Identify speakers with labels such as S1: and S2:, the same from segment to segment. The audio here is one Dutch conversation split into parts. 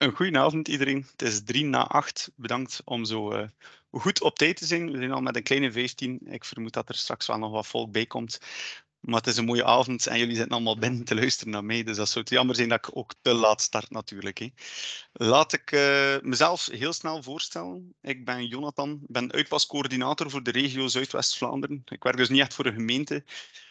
S1: Een goedenavond iedereen. Het is drie na acht. Bedankt om zo eh, goed op tijd te zijn. We zijn al met een kleine feestteam. Ik vermoed dat er straks wel nog wat volk bij komt. Maar het is een mooie avond en jullie zitten allemaal binnen te luisteren naar mij. Dus dat zou het jammer zijn dat ik ook te laat start natuurlijk. Hè. Laat ik eh, mezelf heel snel voorstellen. Ik ben Jonathan, ik ben uitpascoördinator voor de regio Zuidwest-Vlaanderen. Ik werk dus niet echt voor een gemeente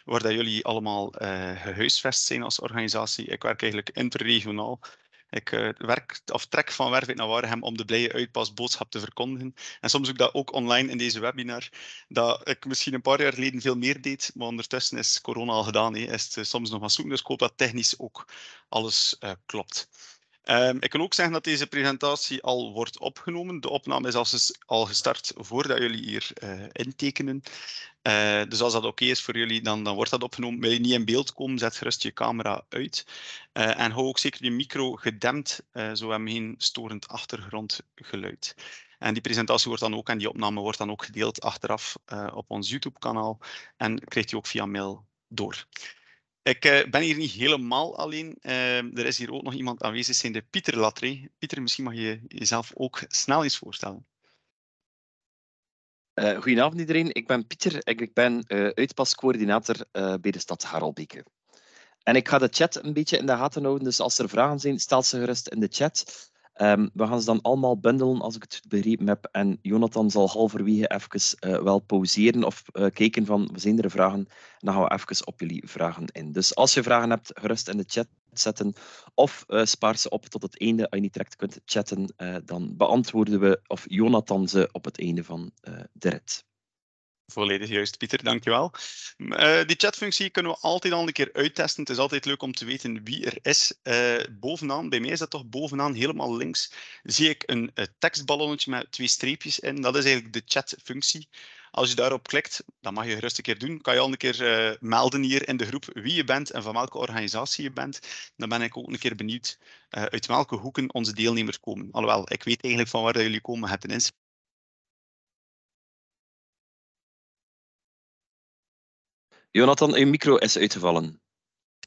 S1: waar dat jullie allemaal uh, gehuisvest zijn als organisatie. Ik werk eigenlijk interregionaal ik eh, werk, of trek van Wervik naar Wareham om de blije uitpasboodschap te verkondigen. En soms ook dat ook online in deze webinar. Dat ik misschien een paar jaar geleden veel meer deed, maar ondertussen is corona al gedaan. He. Is het eh, soms nog wat zoeken, dus ik hoop dat technisch ook alles eh, klopt. Ehm, ik kan ook zeggen dat deze presentatie al wordt opgenomen. De opname is al, al gestart voordat jullie hier eh, intekenen. Eh, dus als dat oké is voor jullie, dan, dan wordt dat opgenomen. Wil je niet in beeld komen, zet gerust je camera uit. Eh, en hou ook zeker je micro gedempt, zo hebben we geen storend achtergrondgeluid. En die presentatie wordt dan ook en die opname wordt dan ook gedeeld achteraf op ons YouTube-kanaal en krijgt u ook via mail door. Ik eh, ben hier niet helemaal alleen. Ehm, er is hier ook nog iemand aanwezig, zijn de Pieter Latre? Pieter, misschien mag je jezelf ook snel eens voorstellen.
S2: Eh, goedenavond iedereen, ik ben Pieter en ik ben eh, uitpascoördinator bij de stad Harelbeke. En ik ga de chat een beetje in de gaten houden, dus als er vragen zijn, stel ze gerust in de chat. Ehm, we gaan ze dan allemaal bundelen, als ik het goed begrepen heb. En Jonathan zal halverwege even eh, wel pauzeren of eh, kijken van, zijn er vragen? En dan gaan we even op jullie vragen in. Dus als je vragen hebt, gerust in de chat zetten. Of eh, spaar ze op tot het einde. Als je niet direct kunt chatten, dan beantwoorden we, of Jonathan ze op het einde van de rit.
S1: Volledig juist, Pieter, dankjewel. Uh, die chatfunctie kunnen we altijd al een keer uittesten. Het is altijd leuk om te weten wie er is. Eh, bovenaan, bij mij is dat toch bovenaan, helemaal links, zie ik een eh, tekstballonnetje met twee streepjes in. Dat is eigenlijk de chatfunctie. Als je daarop klikt, dan mag je gerust een keer doen, kan je al een keer melden hier in de groep wie je bent en van welke organisatie je bent. Dan ben ik ook een keer benieuwd uit welke hoeken onze deelnemers komen. Alhoewel, ik weet eigenlijk van waar jullie komen, het een
S2: Jonathan, uw micro is uitgevallen.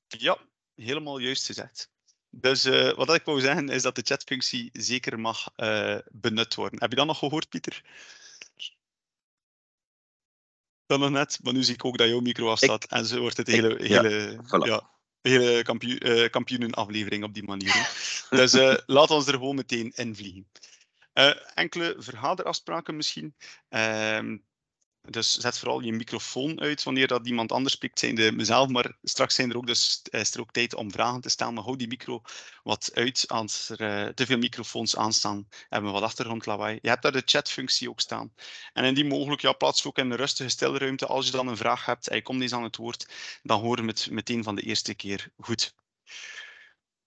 S1: Ja, helemaal juist gezegd. Dus eh, wat ik wou zeggen is dat de chatfunctie zeker mag eh, benut worden. Heb je dat nog gehoord, Pieter? Dan nog net, maar nu zie ik ook dat jouw micro afstaat. Ik, en zo wordt het hele, hele, hele kampioen, eh, kampioenenaflevering op die manier. dus laat ons er gewoon meteen in vliegen. enkele vergaderafspraken misschien. Ehm, dus zet vooral je microfoon uit wanneer dat iemand anders spreekt, zijn de mezelf. Maar straks zijn er ook dus, er tijd om vragen te stellen. Maar hou die micro wat uit. Als er eh, te veel microfoons aanstaan, hebben we wat achtergrondlawaai. Je hebt daar de chatfunctie ook staan. En indien mogelijk, ja, plaats ook in een rustige stilruimte. Als je dan een vraag hebt en je komt eens aan het woord, dan horen we het meteen van de eerste keer goed.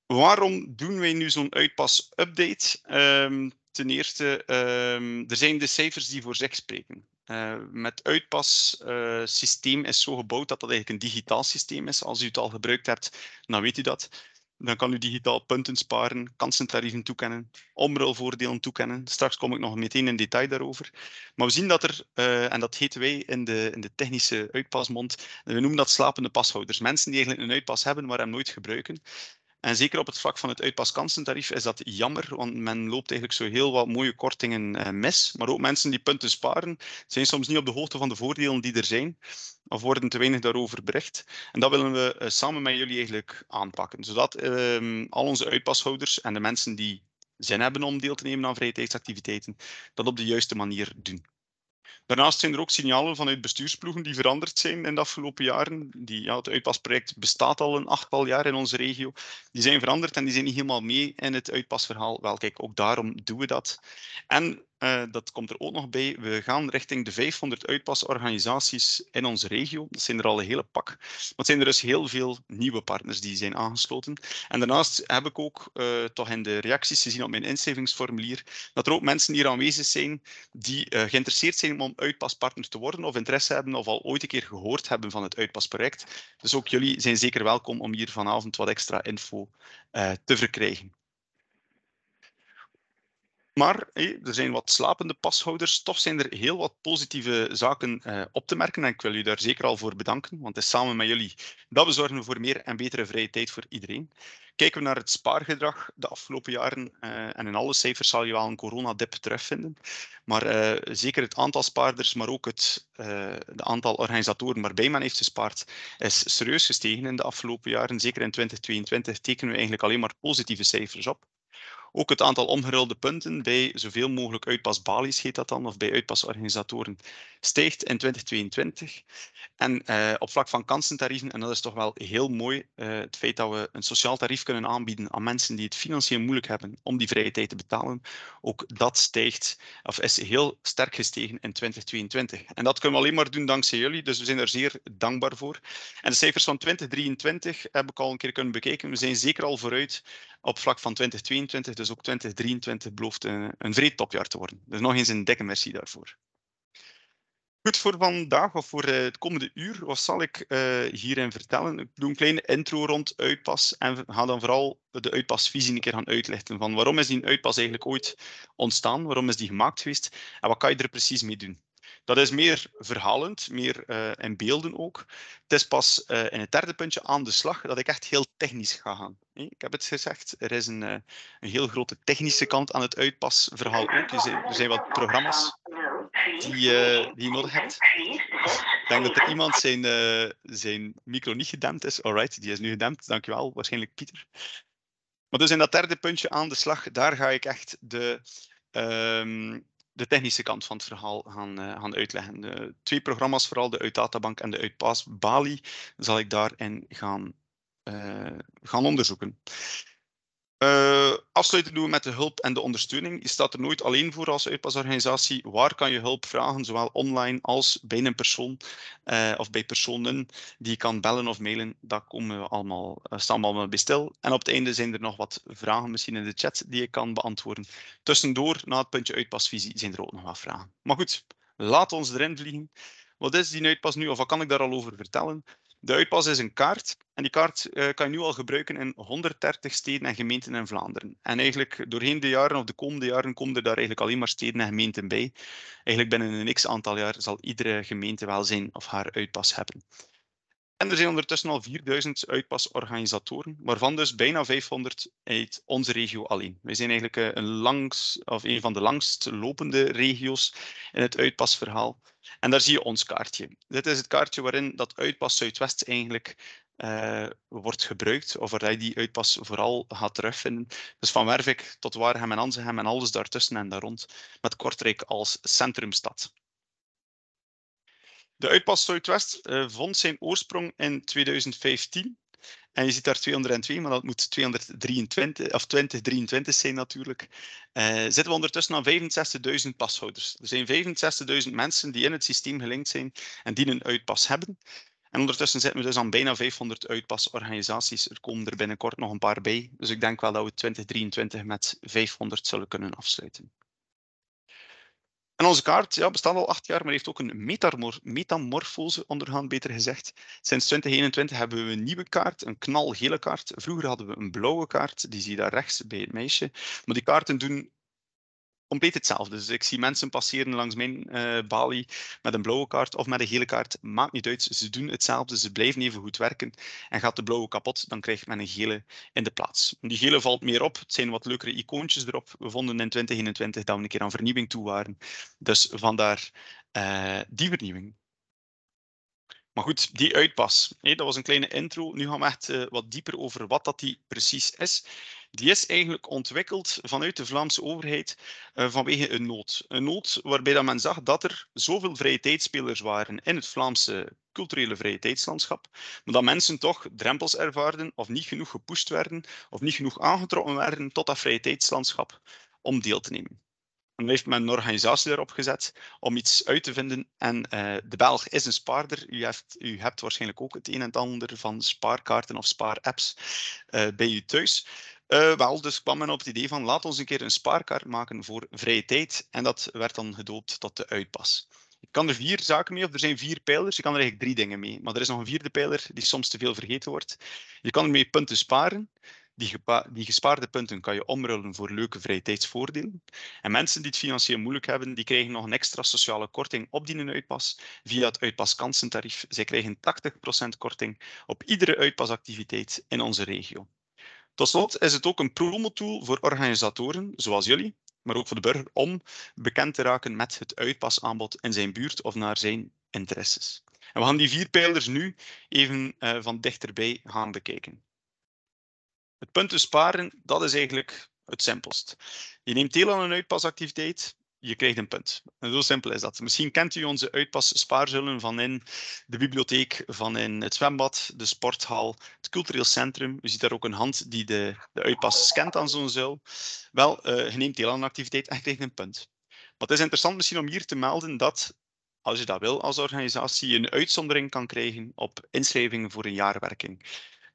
S1: Waarom doen wij nu zo'n uitpas-update? Ehm, ten eerste, ehm, er zijn de cijfers die voor zich spreken. Uh, met Uitpas systeem is zo gebouwd dat dat eigenlijk een digitaal systeem is. Als u het al gebruikt hebt, dan weet u dat. Dan kan u digitaal punten sparen, kansentarieven toekennen, omruilvoordelen toekennen. Straks kom ik nog meteen in detail daarover. Maar we zien dat er, eh, en dat heten wij in de, in de technische uitpasmond, we noemen dat slapende pashouders. Mensen die eigenlijk een uitpas hebben, maar hem nooit gebruiken. En zeker op het vlak van het uitpaskansentarief is dat jammer, want men loopt eigenlijk zo heel wat mooie kortingen eh, mis. Maar ook mensen die punten sparen, zijn soms niet op de hoogte van de voordelen die er zijn, of worden te weinig daarover bericht. En dat willen we eh, samen met jullie eigenlijk aanpakken, zodat dus ehm, al onze uitpashouders en de mensen die zin hebben om deel te nemen aan vrije tijdsactiviteiten, dat op de juiste manier doen. Daarnaast zijn er ook signalen vanuit bestuursploegen die veranderd zijn in de afgelopen jaren. Die, ja, het uitpasproject bestaat al een achttal jaar in onze regio. Die zijn veranderd en die zijn niet helemaal mee in het uitpasverhaal. Wel, kijk, ook daarom doen we dat. En eh, dat komt er ook nog bij. We gaan richting de 500 uitpasorganisaties in onze regio. Dat zijn er al een hele pak. Maar zijn er dus heel veel nieuwe partners die zijn aangesloten. En daarnaast heb ik ook eh, toch in de reacties gezien op mijn inschrijvingsformulier dat er ook mensen hier aanwezig zijn die eh, geïnteresseerd zijn om uitpaspartner te worden of interesse hebben of al ooit een keer gehoord hebben van het uitpasproject. Dus ook jullie zijn zeker welkom om hier vanavond wat extra info te verkrijgen. Maar er zijn wat slapende pashouders. Toch zijn er heel wat positieve zaken eh, op te merken. En ik wil u daar zeker al voor bedanken, want het is samen met jullie dat we zorgen voor meer en betere vrije tijd voor iedereen. Kijken we naar het spaargedrag de afgelopen jaren, eh, en in alle cijfers zal je wel een coronadip terugvinden. Maar eh, zeker het aantal spaarders, maar ook het de aantal organisatoren waarbij men heeft gespaard, is serieus gestegen in de afgelopen jaren. Zeker in 2022 tekenen we eigenlijk alleen maar positieve cijfers op. Ook het aantal omgerulde punten bij zoveel mogelijk uitpasbalies, heet dat dan, of bij uitpasorganisatoren, stijgt in 2022. En eh, op vlak van kansentarieven, en dat is toch wel heel mooi, eh, het feit dat we een sociaal tarief kunnen aanbieden aan mensen die het financieel moeilijk hebben om die vrije tijd te betalen, ook dat stijgt, of is heel sterk gestegen in 2022. En dat kunnen we alleen maar doen dankzij jullie, dus we zijn er zeer dankbaar voor. En de cijfers van 2023 heb ik al een keer kunnen bekijken. We zijn zeker al vooruit op vlak van 2022, dus dus ook 2023 belooft een, een vreed topjaar te worden. Dus nog eens een dikke merci daarvoor. Goed, voor vandaag of voor eh, het komende uur, wat zal ik eh, hierin vertellen? Ik doe een kleine intro rond Uitpas en ga dan vooral de Uitpasvisie een keer gaan uitleggen Van waarom is die Uitpas eigenlijk ooit ontstaan? Waarom is die gemaakt geweest? En wat kan je er precies mee doen? Dat is meer verhalend, meer eh, in beelden ook. Het is pas eh, in het derde puntje aan de slag dat ik echt heel technisch ga gaan. Ik heb het gezegd, er is een, eh, een heel grote technische kant aan het uitpasverhaal ook. Er zijn, er zijn wat programma's die, die je nodig hebt. Ik denk dat er iemand zijn, zijn micro niet gedempt is. Alright, die is nu gedempt. Dankjewel, waarschijnlijk Pieter. Maar dus in dat derde puntje aan de slag, daar ga ik echt de, ehm, de technische kant van het verhaal gaan, eh, gaan uitleggen. De twee programma's, vooral de Uitdatabank en de uitpas Bali, zal ik daarin gaan, eh, gaan onderzoeken. Eh, afsluiten doen we met de hulp en de ondersteuning. Je staat er nooit alleen voor als uitpasorganisatie. Waar kan je hulp vragen, zowel online als bij een persoon eh, of bij personen die je kan bellen of mailen? Daar komen we allemaal, eh, staan we allemaal bij stil. En op het einde zijn er nog wat vragen misschien in de chat die je kan beantwoorden. Tussendoor, na het puntje uitpasvisie, zijn er ook nog wat vragen. Maar goed, laat ons erin vliegen. Wat is die uitpas nu of wat kan ik daar al over vertellen? De uitpas is een kaart en die kaart eh, kan je nu al gebruiken in 130 steden en gemeenten in Vlaanderen. En eigenlijk doorheen de jaren of de komende jaren komen er daar eigenlijk alleen maar steden en gemeenten bij. Eigenlijk binnen een x aantal jaar zal iedere gemeente wel zijn of haar uitpas hebben. En er zijn ondertussen al 4000 uitpasorganisatoren, waarvan dus bijna 500 uit onze regio alleen. Wij zijn eigenlijk eh, een, langs, of van de langst lopende regio's in het uitpasverhaal. En daar zie je ons kaartje. Dit is het kaartje waarin dat uitpas Zuidwest eigenlijk eh, wordt gebruikt, of waar je die uitpas vooral gaat terugvinden. Dus van Wervik tot Waarhem en Anzegem en alles daartussen en daar rond, met Kortrijk als centrumstad. De uitpas Zuidwest eh, vond zijn oorsprong in 2015. En je ziet daar 202, maar dat moet 223, of 2023 zijn natuurlijk. Uh, zitten we ondertussen aan 65.000 pashouders. Er zijn 65.000 mensen die in het systeem gelinkt zijn en die een uitpas hebben. En ondertussen zitten we dus aan bijna 500 uitpasorganisaties. Er komen er binnenkort nog een paar bij. Dus ik denk wel dat we 2023 met 500 zullen kunnen afsluiten. En onze kaart ja, bestaat al acht jaar, maar heeft ook een metamorfose ondergaan, beter gezegd. Sinds 2021 hebben we een nieuwe kaart, een knalgele kaart. Vroeger hadden we een blauwe kaart, die zie je daar rechts bij het meisje. Maar die kaarten doen compleet hetzelfde. Dus ik zie mensen passeren langs mijn eh, balie met een blauwe kaart of met een gele kaart. Maakt niet uit. Ze doen hetzelfde. Ze blijven even goed werken. En gaat de blauwe kapot, dan krijgt men een gele in de plaats. Die gele valt meer op. Het zijn wat leukere icoontjes erop. We vonden in 2021 dat we een keer aan vernieuwing toe waren. Dus vandaar eh, die vernieuwing. Maar goed, die uitpas, dat was een kleine intro. Nu gaan we echt eh, wat dieper over wat dat die precies is die is eigenlijk ontwikkeld vanuit de Vlaamse overheid eh, vanwege een nood. Een nood waarbij dat men zag dat er zoveel vrije tijdspelers waren in het Vlaamse culturele vrije tijdslandschap, maar dat mensen toch drempels ervaarden of niet genoeg gepusht werden of niet genoeg aangetrokken werden tot dat vrije tijdslandschap om deel te nemen. En dan heeft men een organisatie erop gezet om iets uit te vinden. En eh, de Belg is een spaarder. U hebt, u hebt waarschijnlijk ook het een en ander van spaarkaarten of spaarapps uh, eh, bij u thuis. Eh, wel, dus kwam men op het idee van laat ons een keer een spaarkaart maken voor vrije tijd. En dat werd dan gedoopt tot de uitpas. Ik kan er vier zaken mee, of er zijn vier pijlers. Je kan er eigenlijk drie dingen mee. Maar er is nog een vierde pijler die soms te veel vergeten wordt. Je kan ermee punten sparen. Die, die, gespaarde punten kan je omrullen voor leuke vrije tijdsvoordelen. En mensen die het financieel moeilijk hebben, die krijgen nog een extra sociale korting op die uitpas via het uitpaskansentarief. Zij krijgen 80% korting op iedere uitpasactiviteit in onze regio. Tot slot is het ook een promotool voor organisatoren, zoals jullie, maar ook voor de burger, om bekend te raken met het uitpasaanbod in zijn buurt of naar zijn interesses. En we gaan die vier pijlers nu even uh, van dichterbij gaan bekijken. Het punt te sparen, dat is eigenlijk het simpelst. Je neemt deel aan een uitpasactiviteit je krijgt een punt. En zo simpel is dat. Misschien kent u onze uitpas spaarzullen van in de bibliotheek, van in het zwembad, de sporthal, het cultureel centrum. U ziet daar ook een hand die de, de uitpas scant aan zo'n zuil. Wel, uh, je neemt deel aan een activiteit en je krijgt een punt. Maar het is interessant misschien om hier te melden dat, als je dat wil als organisatie, je een uitzondering kan krijgen op inschrijvingen voor een jaarwerking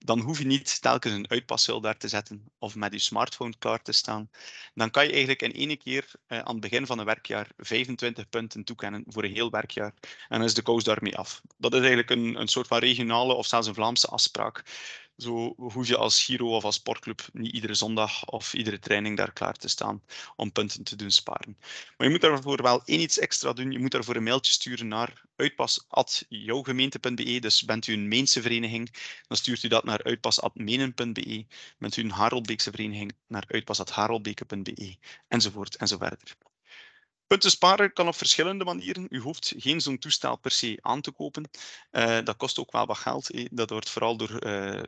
S1: dan hoef je niet telkens een uitpasseul daar te zetten of met je smartphone klaar te staan. Dan kan je eigenlijk in één keer eh, aan het begin van een werkjaar 25 punten toekennen voor een heel werkjaar. En dan is de kous daarmee af. Dat is eigenlijk een, een soort van regionale of zelfs een Vlaamse afspraak zo hoef je als Giro of als sportclub niet iedere zondag of iedere training daar klaar te staan om punten te doen sparen. Maar je moet daarvoor wel één iets extra doen. Je moet daarvoor een mailtje sturen naar uitpas.jouwgemeente.be. Dus bent u een Meense vereniging, dan stuurt u dat naar uitpas.menen.be. Bent u een Harelbeekse vereniging, naar uitpas.harelbeke.be. Enzovoort enzoverder. Punten sparen kan op verschillende manieren. U hoeft geen zo'n toestel per se aan te kopen. Eh, dat kost ook wel wat geld. Dat wordt vooral door eh,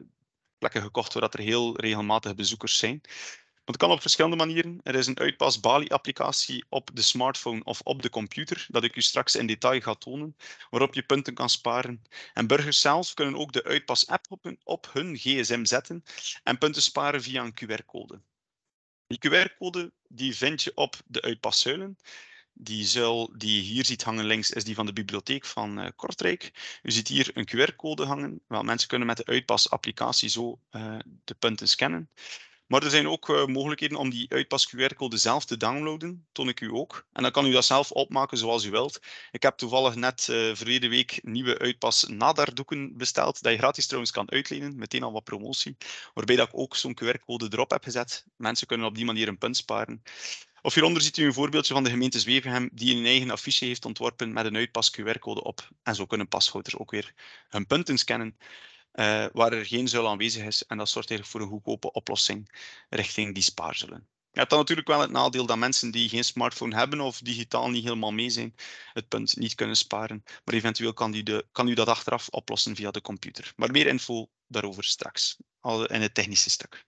S1: plekken gekocht waar er heel regelmatig bezoekers zijn. Maar het kan op verschillende manieren. Er is een uitpas Bali-applicatie op de smartphone of op de computer, dat ik u straks in detail ga tonen, waarop je punten kan sparen. En burgers zelf kunnen ook de uitpas-app op, hun, op hun gsm zetten en punten sparen via een QR-code. Die QR-code die vind je op de uitpaszuilen. Die zuil die je hier ziet hangen links is die van de bibliotheek van eh, Kortrijk. U ziet hier een QR-code hangen. Wel, mensen kunnen met de uitpas-applicatie zo eh, de punten scannen. Maar er zijn ook eh, mogelijkheden om die uitpas QR-code zelf te downloaden. Toon ik u ook. En dan kan u dat zelf opmaken zoals u wilt. Ik heb toevallig net uh, verleden week nieuwe uitpas nadardoeken besteld. Dat je gratis trouwens kan uitlenen. Meteen al wat promotie. Waarbij dat ik ook zo'n QR-code erop heb gezet. Mensen kunnen op die manier een punt sparen. Of hieronder ziet u een voorbeeldje van de gemeente Zwevenhem die een eigen affiche heeft ontworpen met een uitpas QR-code op. En zo kunnen pasgouders ook weer hun punten scannen. Eh, waar er geen zuil aanwezig is. En dat zorgt eigenlijk voor een goedkope oplossing richting die spaarzullen. Je hebt dan natuurlijk wel het nadeel dat mensen die geen smartphone hebben of digitaal niet helemaal mee zijn, het punt niet kunnen sparen. Maar eventueel kan u, de, kan u dat achteraf oplossen via de computer. Maar meer info daarover straks, in het technische stuk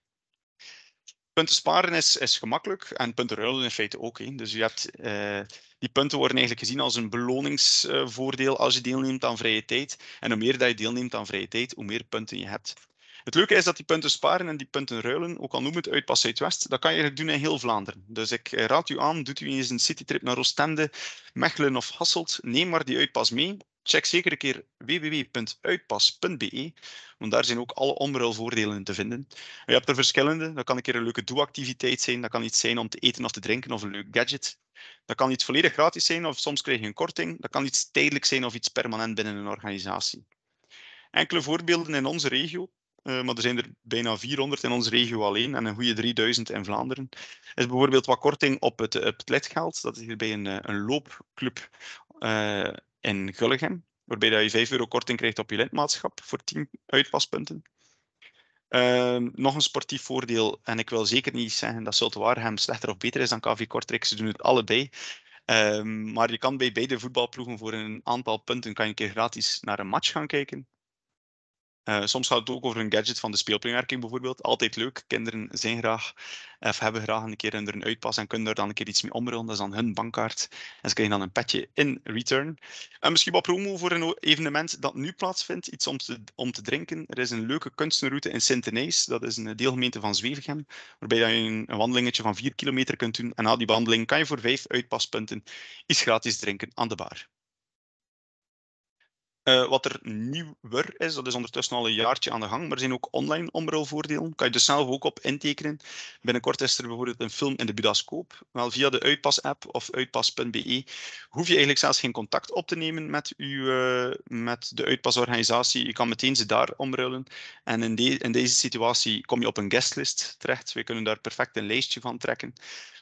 S1: punten sparen is, is gemakkelijk en punten ruilen in feite ook. Dus je hebt, eh, die punten worden eigenlijk gezien als een beloningsvoordeel als je deelneemt aan vrije tijd. En hoe meer dat je deelneemt aan vrije tijd, hoe meer punten je hebt. Het leuke is dat die punten sparen en die punten ruilen, ook al noem het Uitpas Zuidwest, dat kan je eigenlijk doen in heel Vlaanderen. Dus ik raad u aan, doet u eens een citytrip naar Oostende, Mechelen of Hasselt, neem maar die Uitpas mee check zeker een keer www.uitpas.be, want daar zijn ook alle omruilvoordelen te vinden. Je hebt er verschillende. Dat kan een keer een leuke doe-activiteit zijn, dat kan iets zijn om te eten of te drinken of een leuk gadget. Dat kan iets volledig gratis zijn of soms krijg je een korting. Dat kan iets tijdelijk zijn of iets permanent binnen een organisatie. Enkele voorbeelden in onze regio, eh, maar er zijn er bijna 400 in onze regio alleen en een goede 3000 in Vlaanderen, is bijvoorbeeld wat korting op het, op het lidgeld. Dat is hier bij een, eh, een loopclub eh, in Gulligem, waarbij dat je 5 euro korting krijgt op je lidmaatschap voor 10 uitpaspunten. Ehm, nog een sportief voordeel, en ik wil zeker niet zeggen dat Zulte slechter of beter is dan KV Kortrijk, ze doen het allebei. Ehm, maar je kan bij beide voetbalploegen voor een aantal punten kan je een keer gratis naar een match gaan kijken. Eh, soms gaat het ook over een gadget van de speelpleegwerking bijvoorbeeld. Altijd leuk. Kinderen zijn graag, of hebben graag een keer een uitpas en kunnen daar dan een keer iets mee omruilen. Dat is dan hun bankkaart. En ze krijgen dan een petje in return. En eh, misschien wat promo voor een evenement dat nu plaatsvindt. Iets om te, om te drinken. Er is een leuke kunstenroute in sint Dat is een deelgemeente van Zwevegem. Waarbij je een, wandelingetje van 4 kilometer kunt doen. En na die wandeling kan je voor vijf uitpaspunten iets gratis drinken aan de bar. Eh, wat er nieuwer is, dat is ondertussen al een jaartje aan de gang, maar er zijn ook online omruilvoordelen. Kan je dus zelf ook op intekenen. Binnenkort is er bijvoorbeeld een film in de Budascoop. Wel, via de Uitpas-app of uitpas.be hoef je eigenlijk zelfs geen contact op te nemen met, uw, eh, met de Uitpasorganisatie. Je kan meteen ze daar omruilen. En in, in deze situatie kom je op een guestlist terecht. We kunnen daar perfect een lijstje van trekken.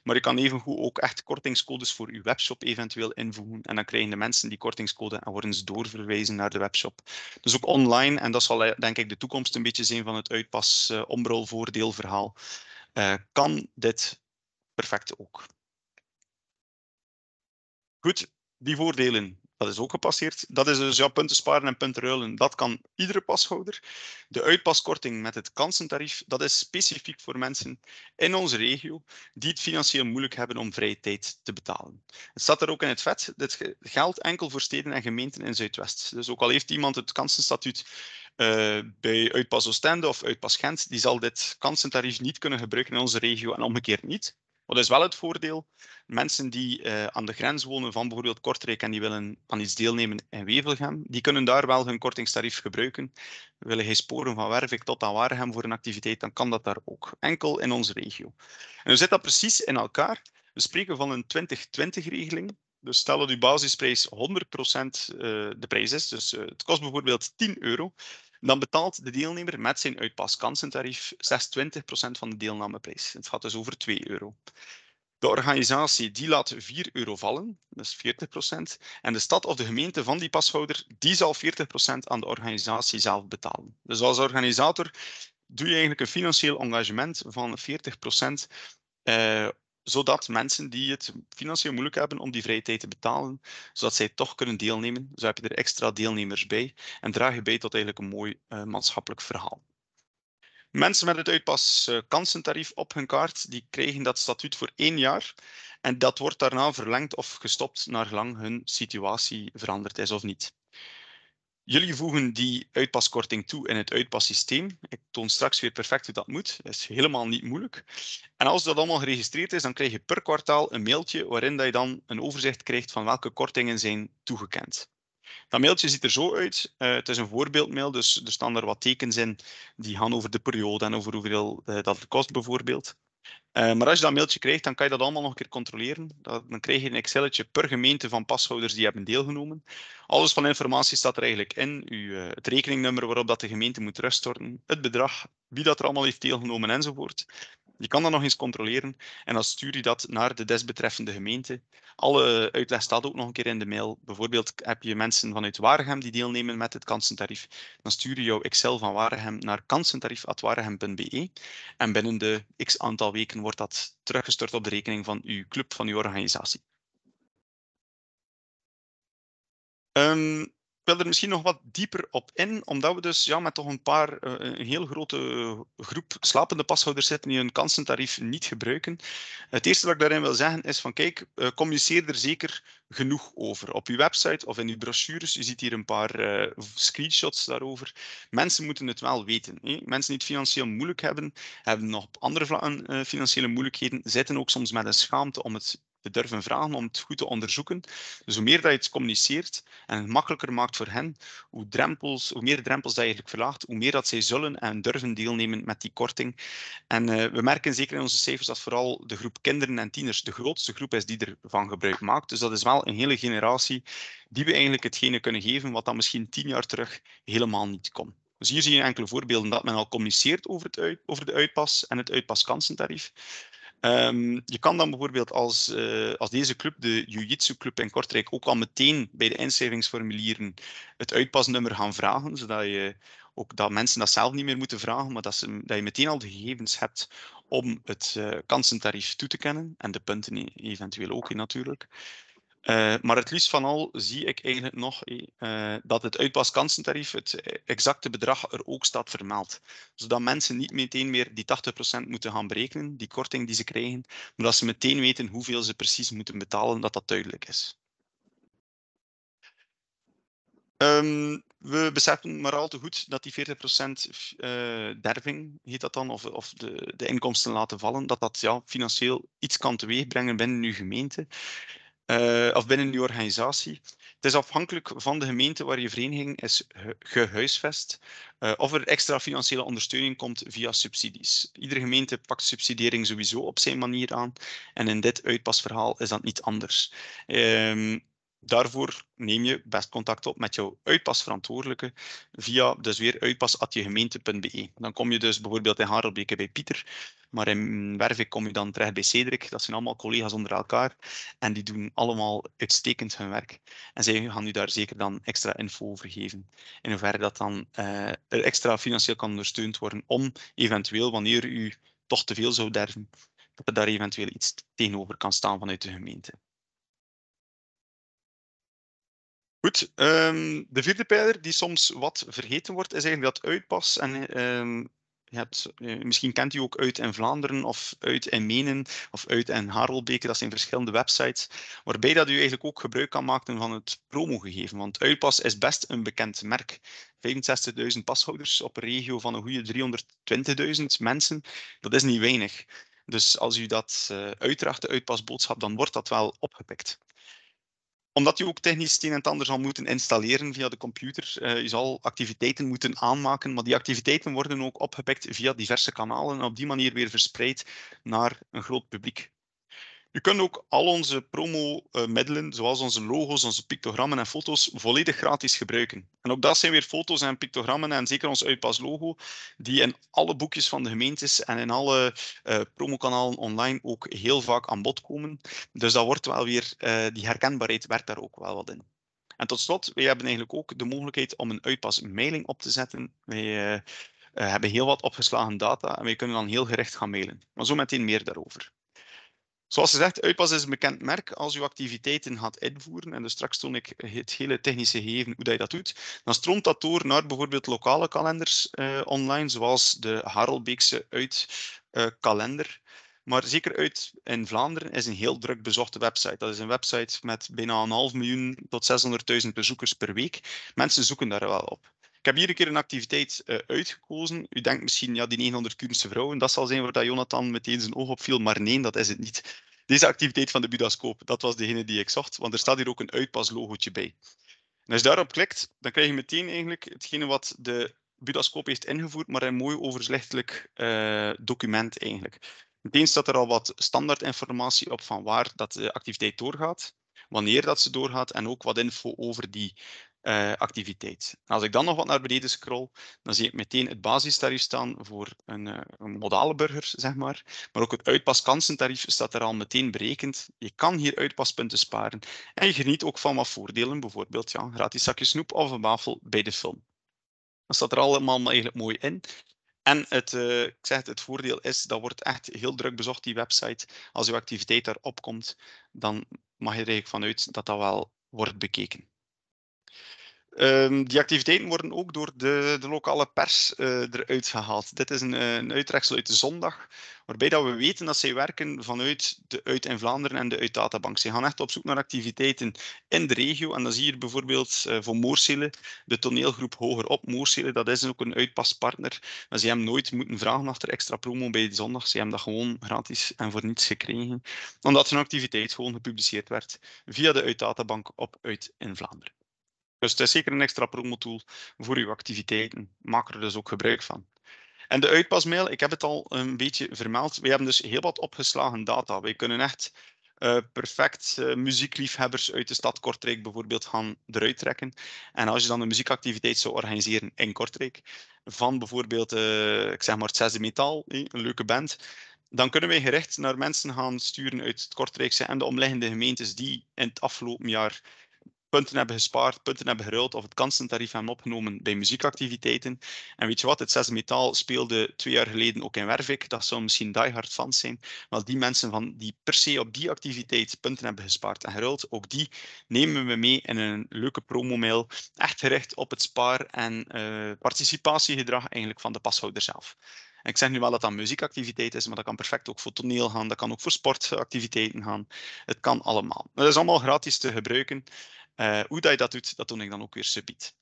S1: Maar je kan evengoed ook echt kortingscodes voor uw webshop eventueel invoegen. En dan krijgen de mensen die kortingscode en worden ze doorverwezen naar de webshop. Dus ook online, en dat zal eh, denk ik de toekomst een beetje zijn van het uitpas-omrolvoordeelverhaal, eh, uh, eh, kan dit perfect ook. Goed, die voordelen. Dat is ook gepasseerd. Dat is dus ja, punten sparen en punten ruilen. Dat kan iedere pashouder. De uitpaskorting met het kansentarief, dat is specifiek voor mensen in onze regio die het financieel moeilijk hebben om vrije tijd te betalen. Het staat er ook in het vet. Dit geldt enkel voor steden en gemeenten in Zuidwest. Dus ook al heeft iemand het kansenstatuut eh, bij Uitpas Oostende of Uitpas Gent, die zal dit kansentarief niet kunnen gebruiken in onze regio en omgekeerd niet. Dat is wel het voordeel? Mensen die eh, aan de grens wonen van bijvoorbeeld Kortrijk en die willen aan iets deelnemen in Wevelgem, die kunnen daar wel hun kortingstarief gebruiken. Willen jij sporen van Wervik tot aan Waregem voor een activiteit, dan kan dat daar ook. Enkel in onze regio. En hoe zit dat precies in elkaar? We spreken van een 2020-regeling. Dus stel dat uw basisprijs 100% eh, de prijs is, dus eh, het kost bijvoorbeeld 10 euro, dan betaalt de deelnemer met zijn uitpaskansentarief 26% van de deelnameprijs. Het gaat dus over 2 euro. De organisatie die laat 4 euro vallen, dat is 40%. En de stad of de gemeente van die pashouder, die zal 40% aan de organisatie zelf betalen. Dus als organisator doe je eigenlijk een financieel engagement van 40% uh, zodat mensen die het financieel moeilijk hebben om die vrije tijd te betalen, zodat zij toch kunnen deelnemen. Zo heb je er extra deelnemers bij en draag je bij tot eigenlijk een mooi eh, maatschappelijk verhaal. Mensen met het uitpas eh, kansentarief op hun kaart, die krijgen dat statuut voor één jaar. En dat wordt daarna verlengd of gestopt naar gelang hun situatie veranderd is of niet. Jullie voegen die uitpaskorting toe in het uitpassysteem. Ik toon straks weer perfect hoe dat moet. Dat is helemaal niet moeilijk. En als dat allemaal geregistreerd is, dan krijg je per kwartaal een mailtje waarin dat je dan een overzicht krijgt van welke kortingen zijn toegekend. Dat mailtje ziet er zo uit. Eh, het is een voorbeeldmail, dus er staan er wat tekens in die gaan over de periode en over hoeveel eh, dat kost bijvoorbeeld. Eh, maar als je dat mailtje krijgt, dan kan je dat allemaal nog een keer controleren. dan krijg je een Excelletje per gemeente van pashouders die hebben deelgenomen. Alles van informatie staat er eigenlijk in. U, eh, het rekeningnummer waarop dat de gemeente moet terugstorten, het bedrag, wie dat er allemaal heeft deelgenomen enzovoort. Je kan dat nog eens controleren en dan stuur je dat naar de desbetreffende gemeente. Alle uitleg staat ook nog een keer in de mail. Bijvoorbeeld heb je mensen vanuit Waregem die deelnemen met het kansentarief. Dan stuur je jouw Excel van Waregem naar kansentarief.waregem.be en binnen de x aantal weken wordt dat teruggestort op de rekening van uw club, van uw organisatie. Ehm, wil er misschien nog wat dieper op in, omdat we dus ja, met toch een paar, eh, een heel grote groep slapende pashouders zitten die hun kansentarief niet gebruiken. Het eerste wat ik daarin wil zeggen is van kijk, eh, communiceer er zeker genoeg over. Op uw website of in uw brochures, u ziet hier een paar eh, screenshots daarover. Mensen moeten het wel weten. Hè? Mensen die het financieel moeilijk hebben, hebben nog op andere vlakken financiële moeilijkheden, zitten ook soms met een schaamte om het we durven vragen om het goed te onderzoeken. Dus hoe meer dat je het communiceert en het makkelijker maakt voor hen, hoe, drempels, hoe meer drempels dat je eigenlijk verlaagt, hoe meer dat zij zullen en durven deelnemen met die korting. En eh, we merken zeker in onze cijfers dat vooral de groep kinderen en tieners de grootste groep is die ervan gebruik maakt. Dus dat is wel een hele generatie die we eigenlijk hetgene kunnen geven wat dan misschien tien jaar terug helemaal niet kon. Dus hier zie je enkele voorbeelden dat men al communiceert over, het uit, over de uitpas en het uitpaskansentarief. Ehm, je kan dan bijvoorbeeld als, eh, als deze club, de Jiu-Jitsu Club in Kortrijk, ook al meteen bij de inschrijvingsformulieren het uitpasnummer gaan vragen, zodat je ook dat mensen dat zelf niet meer moeten vragen, maar dat, ze, dat je meteen al de gegevens hebt om het eh, kansentarief toe te kennen en de punten e-, eventueel ook in natuurlijk. Eh, maar het liefst van al zie ik eigenlijk nog eh, eh, dat het uitpaskansentarief het e-, exacte bedrag, er ook staat vermeld. Zodat mensen niet meteen meer die 80% moeten gaan berekenen, die korting die ze krijgen, maar dat ze meteen weten hoeveel ze precies moeten betalen, dat dat duidelijk is. Ehm, we beseffen maar al te goed dat die 40% uh, derving, heet dat dan, of, of de, de, inkomsten laten vallen, dat dat ja, financieel iets kan teweegbrengen binnen uw gemeente. Eh, of binnen die organisatie. Het is afhankelijk van de gemeente waar je vereniging is gehuisvest eh, of er extra financiële ondersteuning komt via subsidies. Iedere gemeente pakt subsidiëring sowieso op zijn manier aan en in dit uitpasverhaal is dat niet anders. Ehm, Daarvoor neem je best contact op met jouw uitpasverantwoordelijke via dus weer uitpas.gemeente.be. Dan kom je dus bijvoorbeeld in Harelbeke bij Pieter, maar in Wervik kom je dan terecht bij Cedric. Dat zijn allemaal collega's onder elkaar en die doen allemaal uitstekend hun werk. En zij gaan u daar zeker dan extra info over geven. In hoeverre dat dan eh, er extra financieel kan ondersteund worden om eventueel, wanneer u toch te veel zou derven, dat er daar eventueel iets tegenover kan staan vanuit de gemeente. Goed, ehm, de vierde pijler die soms wat vergeten wordt, is eigenlijk dat uitpas. En ehm, je hebt, eh, misschien kent u ook Uit in Vlaanderen of Uit in Menen of Uit in Harelbeke. Dat zijn verschillende websites waarbij dat u eigenlijk ook gebruik kan maken van het promogegeven. Want Uitpas is best een bekend merk. 65.000 pashouders op een regio van een goede 320.000 mensen. Dat is niet weinig. Dus als u dat uh, uitdraagt, de uitpasboodschap, dan wordt dat wel opgepikt omdat je ook technisch het een en het ander zal moeten installeren via de computer. Uh, je zal activiteiten moeten aanmaken, maar die activiteiten worden ook opgepakt via diverse kanalen en op die manier weer verspreid naar een groot publiek. Je kunt ook al onze promo-middelen, zoals onze logo's, onze pictogrammen en foto's, volledig gratis gebruiken. En ook dat zijn weer foto's en pictogrammen en zeker ons uitpaslogo, die in alle boekjes van de gemeentes en in alle uh, promokanalen online ook heel vaak aan bod komen. Dus dat wordt wel weer, uh, die herkenbaarheid werkt daar ook wel wat in. En tot slot, wij hebben eigenlijk ook de mogelijkheid om een uitpasmailing op te zetten. Wij eh, hebben heel wat opgeslagen data en wij kunnen dan heel gericht gaan mailen. Maar zo meteen meer daarover. Zoals gezegd, Uitpas is een bekend merk. Als je activiteiten gaat invoeren, en dus straks toon ik het hele technische geven hoe dat je dat doet, dan stroomt dat door naar bijvoorbeeld lokale kalenders eh, online, zoals de Harelbeekse Uitkalender. Uh, maar zeker uit in Vlaanderen is een heel druk bezochte website. Dat is een website met bijna een half miljoen tot 600.000 bezoekers per week. Mensen zoeken daar wel op. Ik heb hier een keer een activiteit eh, uitgekozen. U denkt misschien, ja, die 900 kurense vrouwen, dat zal zijn waar dat Jonathan meteen zijn oog op viel. Maar nee, dat is het niet. Deze activiteit van de Budascoop, dat was degene die ik zocht, want er staat hier ook een uitpaslogootje bij. En als je daarop klikt, dan krijg je meteen eigenlijk hetgene wat de Budascoop heeft ingevoerd, maar een mooi overzichtelijk eh, document eigenlijk. Meteen staat er al wat standaardinformatie op van waar dat de activiteit doorgaat, wanneer dat ze doorgaat en ook wat info over die uh, activiteit. Als ik dan nog wat naar beneden scroll, dan zie ik meteen het basistarief staan voor een, eh, een modale burger, zeg maar. Maar ook het uitpaskansentarief staat er al meteen berekend. Je kan hier uitpaspunten sparen en je geniet ook van wat voordelen, bijvoorbeeld ja, gratis zakje snoep of een wafel bij de film. Dat staat er allemaal eigenlijk mooi in. En het, eh, ik zeg het, het voordeel is, dat wordt echt heel druk bezocht, die website. Als uw activiteit daarop komt, dan mag je er eigenlijk vanuit dat dat wel wordt bekeken. Ehm, die activiteiten worden ook door de, de lokale pers eh, eruit gehaald. Dit is een, een uitreksel uit de zondag, waarbij dat we weten dat zij werken vanuit de Uit in Vlaanderen en de Uit Databank. Zij gaan echt op zoek naar activiteiten in de regio. En dan zie je bijvoorbeeld eh, voor Moorselen de toneelgroep Hoger op. Moorselen, dat is ook een uitpaspartner. Maar ze hebben nooit moeten vragen achter extra promo bij de zondag. Ze hebben dat gewoon gratis en voor niets gekregen, omdat hun activiteit gewoon gepubliceerd werd via de Uit Databank op Uit in Vlaanderen. Dus het is zeker een extra promotool voor uw activiteiten. Maak er dus ook gebruik van. En de uitpasmail, ik heb het al een beetje vermeld. We hebben dus heel wat opgeslagen data. Wij kunnen echt eh, perfect eh, muziekliefhebbers uit de stad Kortrijk bijvoorbeeld gaan eruit trekken. En als je dan een muziekactiviteit zou organiseren in Kortrijk, van bijvoorbeeld, eh, ik zeg maar, het zesde metaal, een leuke band, dan kunnen wij gericht naar mensen gaan sturen uit het Kortrijkse en de omliggende gemeentes die in het afgelopen jaar punten hebben gespaard, punten hebben geruild of het kansentarief hebben opgenomen bij muziekactiviteiten. En weet je wat, het zesde metaal speelde twee jaar geleden ook in Wervik. Dat zou misschien diehard fans zijn. Maar die mensen van, die per se op die activiteit punten hebben gespaard en geruild, ook die nemen we mee in een leuke promo mail. Echt gericht op het spaar- en eh, participatiegedrag eigenlijk van de pashouder zelf. ik zeg nu wel dat dat muziekactiviteit is, maar dat kan perfect ook voor toneel gaan, dat kan ook voor sportactiviteiten gaan. Het kan allemaal. Het is allemaal gratis te gebruiken. Eh, hoe dat je dat doet, dat doe ik dan ook weer subiet.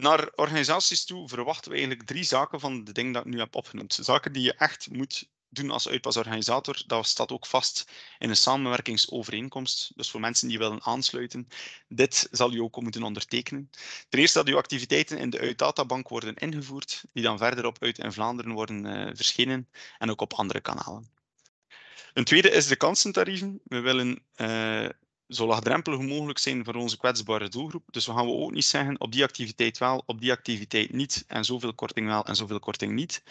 S1: Naar organisaties toe verwachten we eigenlijk drie zaken van de dingen dat ik nu heb opgenoemd. Zaken die je echt moet doen als uitpasorganisator, dat staat ook vast in een samenwerkingsovereenkomst. Dus voor mensen die willen aansluiten, dit zal je ook moeten ondertekenen. Ten eerste dat uw activiteiten in de uitdatabank worden ingevoerd, die dan verder op Uit in Vlaanderen worden uh, verschenen en ook op andere kanalen. Een tweede is de kansentarieven. We willen eh, zo laagdrempelig mogelijk zijn voor onze kwetsbare doelgroep. Dus we gaan we ook niet zeggen op die activiteit wel, op die activiteit niet en zoveel korting wel en zoveel korting niet.